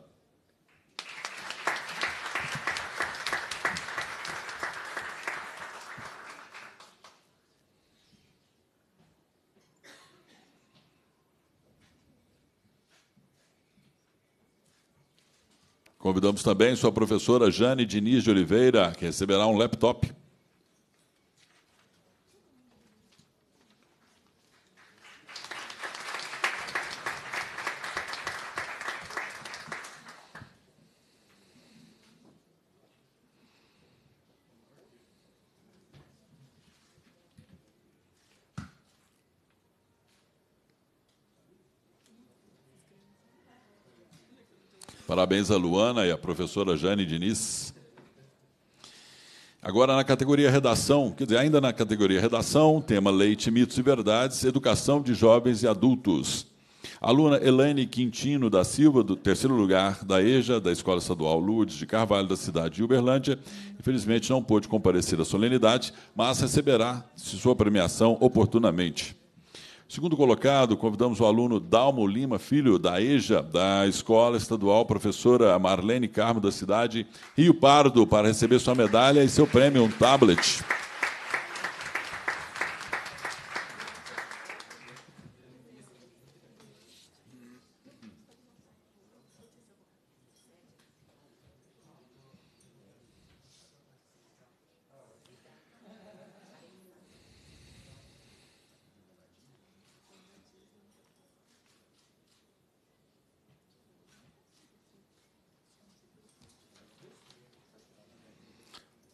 Convidamos também sua professora Jane Diniz de Oliveira, que receberá um laptop Parabéns a Luana e a professora Jane Diniz. Agora, na categoria redação, quer dizer, ainda na categoria redação, tema Leite, Mitos e Verdades, Educação de Jovens e Adultos. Aluna Helene Quintino da Silva, do terceiro lugar da EJA, da Escola Estadual Lourdes de Carvalho, da cidade de Uberlândia, infelizmente não pôde comparecer à solenidade, mas receberá sua premiação oportunamente. Segundo colocado, convidamos o aluno Dalmo Lima, filho da EJA, da Escola Estadual Professora Marlene Carmo, da cidade Rio Pardo, para receber sua medalha e seu prêmio, um tablet.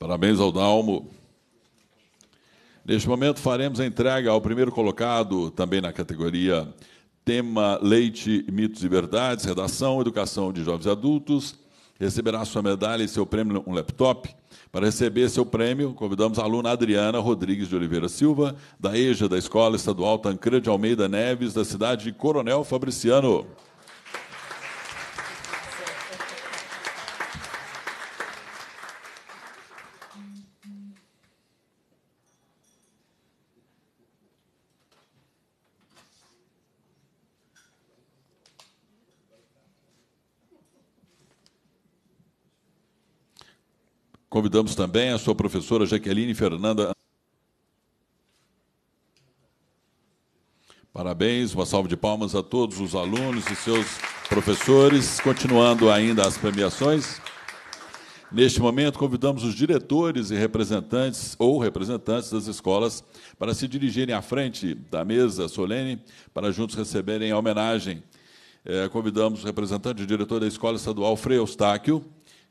Parabéns ao Dalmo. Neste momento faremos a entrega ao primeiro colocado, também na categoria tema Leite, Mitos e Verdades, Redação, Educação de Jovens e Adultos. Receberá sua medalha e seu prêmio um laptop. Para receber seu prêmio, convidamos a aluna Adriana Rodrigues de Oliveira Silva, da EJA da Escola Estadual Tancredo de Almeida Neves, da cidade de Coronel Fabriciano. Convidamos também a sua professora Jaqueline Fernanda. Parabéns, uma salva de palmas a todos os alunos e seus professores. Continuando ainda as premiações. Neste momento, convidamos os diretores e representantes ou representantes das escolas para se dirigirem à frente da mesa solene para juntos receberem a homenagem. É, convidamos o representante e diretor da Escola Estadual Frei Eustáquio,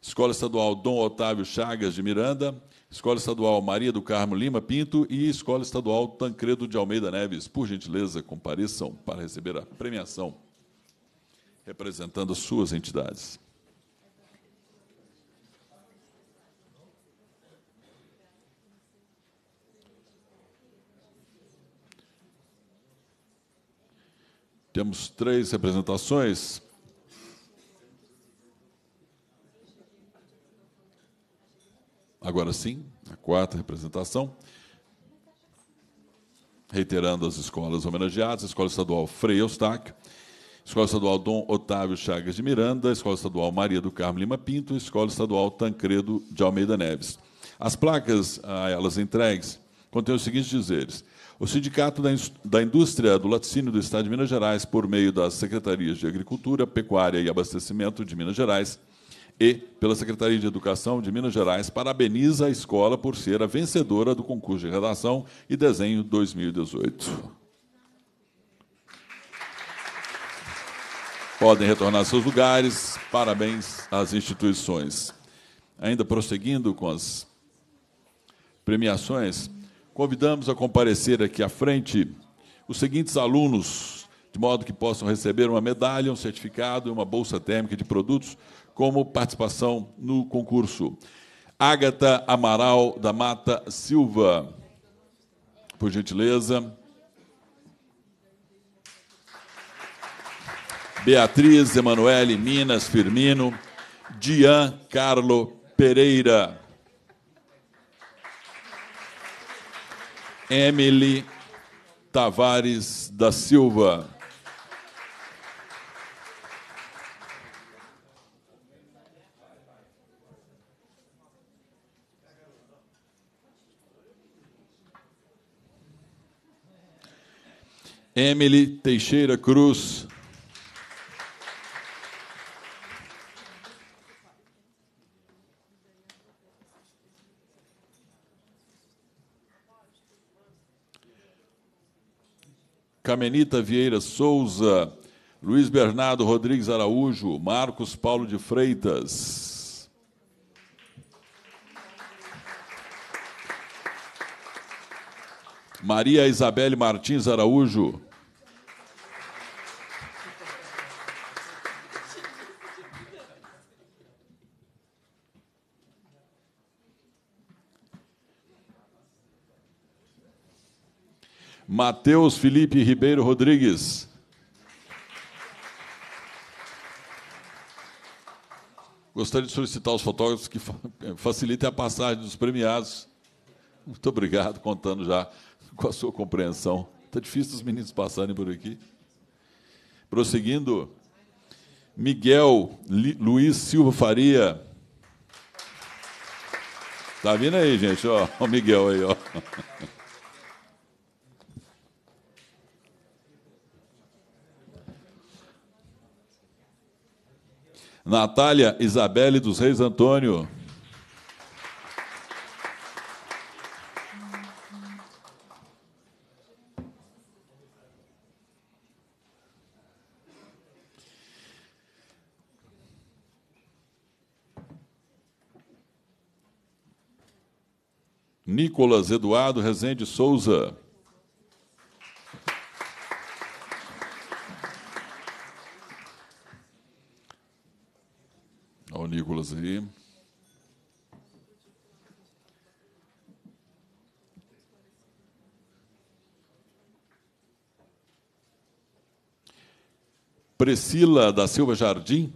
Escola Estadual Dom Otávio Chagas de Miranda, Escola Estadual Maria do Carmo Lima Pinto e Escola Estadual Tancredo de Almeida Neves. Por gentileza, compareçam para receber a premiação, representando as suas entidades. Temos três representações Agora sim, a quarta representação. Reiterando as escolas homenageadas, Escola Estadual Frei Eustáquio, Escola Estadual Dom Otávio Chagas de Miranda, Escola Estadual Maria do Carmo Lima Pinto, Escola Estadual Tancredo de Almeida Neves. As placas a ah, elas entregues contêm os seguintes dizeres. O Sindicato da Indústria do Laticínio do Estado de Minas Gerais, por meio das Secretarias de Agricultura, Pecuária e Abastecimento de Minas Gerais, e pela Secretaria de Educação de Minas Gerais, parabeniza a escola por ser a vencedora do concurso de redação e desenho 2018. Podem retornar aos seus lugares. Parabéns às instituições. Ainda prosseguindo com as premiações, convidamos a comparecer aqui à frente os seguintes alunos, de modo que possam receber uma medalha, um certificado e uma bolsa térmica de produtos como participação no concurso. Ágata Amaral da Mata Silva, por gentileza. Beatriz Emanuele Minas Firmino, Dian Carlo Pereira. Emily Tavares da Silva. Emily Teixeira Cruz. Camenita Vieira Souza, Luiz Bernardo Rodrigues Araújo, Marcos Paulo de Freitas. Maria Isabelle Martins Araújo. Matheus Felipe Ribeiro Rodrigues. Gostaria de solicitar aos fotógrafos que eh, facilitem a passagem dos premiados. Muito obrigado, contando já com a sua compreensão. Está difícil os meninos passarem por aqui. Prosseguindo, Miguel Luiz Silva Faria. Tá vindo aí, gente, ó, o Miguel aí, ó. Natália Isabelle dos Reis Antônio. Nicolas Eduardo Rezende Souza. o Nicolas aí. Priscila da Silva Jardim.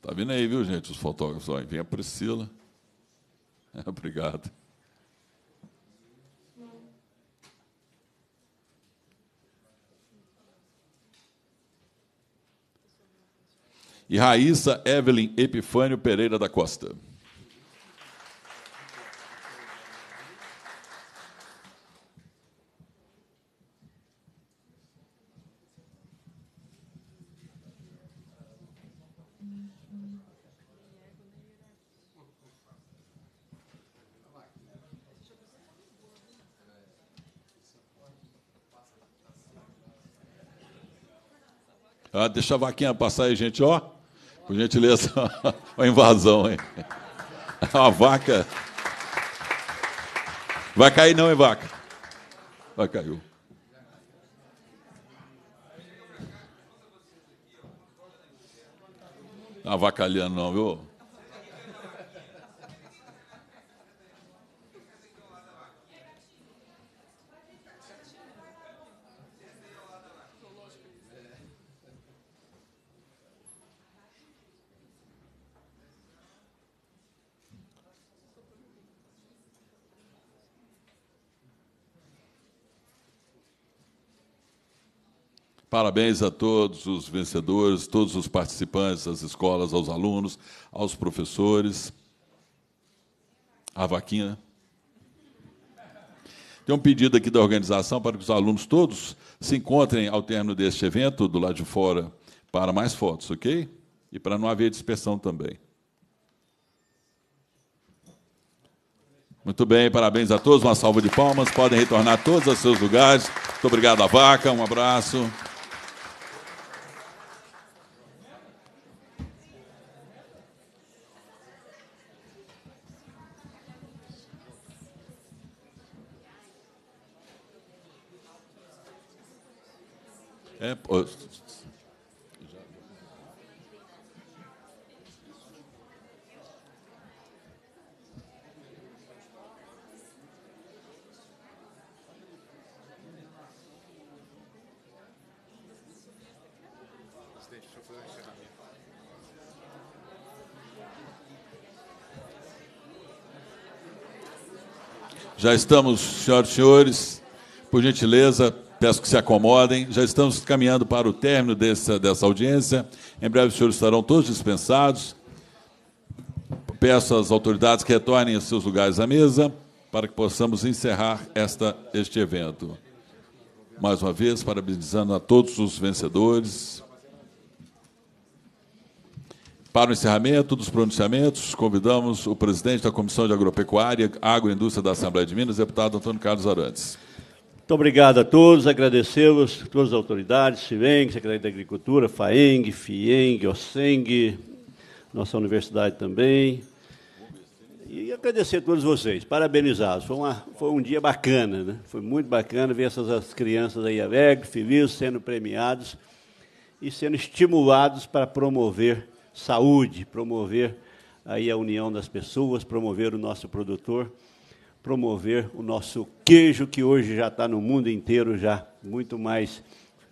Tá vindo aí, viu, gente, os fotógrafos? Vem a Priscila. Obrigado. e Raíssa Evelyn Epifânio Pereira da Costa. Ah, deixa a vaquinha passar aí, gente, ó. Por gentileza, uma invasão, hein? Uma vaca. Vai cair não, hein, vaca? Vai caiu. Avacalhando é não, viu? Parabéns a todos os vencedores, todos os participantes, às escolas, aos alunos, aos professores. A vaquinha. Né? Tem um pedido aqui da organização para que os alunos todos se encontrem ao término deste evento, do lado de fora, para mais fotos, ok? E para não haver dispersão também. Muito bem, parabéns a todos, uma salva de palmas. Podem retornar todos aos seus lugares. Muito obrigado à vaca, um abraço. Já estamos, senhoras e senhores, por gentileza, peço que se acomodem. Já estamos caminhando para o término dessa, dessa audiência. Em breve os senhores estarão todos dispensados. Peço às autoridades que retornem aos seus lugares à mesa para que possamos encerrar esta, este evento. Mais uma vez, parabenizando a todos os vencedores para o encerramento dos pronunciamentos, convidamos o presidente da Comissão de Agropecuária, Agroindústria da Assembleia de Minas, deputado Antônio Carlos Arantes. Muito obrigado a todos, agradecemos a todas as autoridades, CIVENG, Secretaria da Agricultura, FAENG, FIENG, OSENG, nossa universidade também. E agradecer a todos vocês, parabenizá-los. Foi, foi um dia bacana, né? Foi muito bacana ver essas as crianças aí alegres, felizes, sendo premiados e sendo estimulados para promover saúde, promover aí a união das pessoas, promover o nosso produtor, promover o nosso queijo que hoje já está no mundo inteiro já muito mais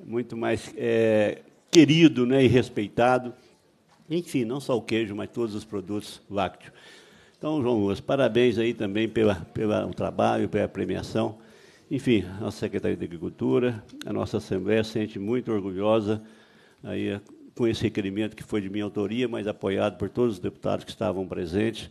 muito mais é, querido, né, e respeitado. Enfim, não só o queijo, mas todos os produtos lácteos. Então, João Luas, parabéns aí também pela, pelo trabalho, pela premiação. Enfim, a Secretaria de Agricultura, a nossa Assembleia se sente muito orgulhosa aí com esse requerimento que foi de minha autoria, mas apoiado por todos os deputados que estavam presentes,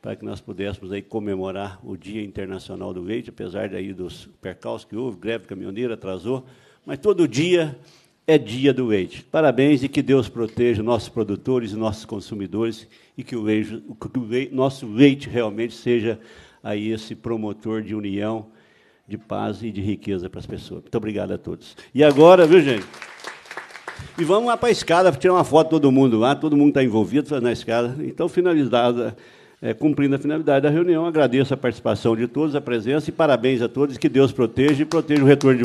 para que nós pudéssemos aí comemorar o Dia Internacional do Leite, apesar daí dos percalços que houve, greve caminhoneira atrasou, mas todo dia é dia do leite. Parabéns e que Deus proteja nossos produtores e nossos consumidores e que o, leite, que o leite, nosso leite realmente seja aí esse promotor de união, de paz e de riqueza para as pessoas. Muito obrigado a todos. E agora, viu, gente? E vamos lá para a escada, tirar uma foto todo mundo lá, todo mundo está envolvido na escada. Então, finalizada, é, cumprindo a finalidade da reunião, agradeço a participação de todos, a presença e parabéns a todos. Que Deus proteja e proteja o retorno de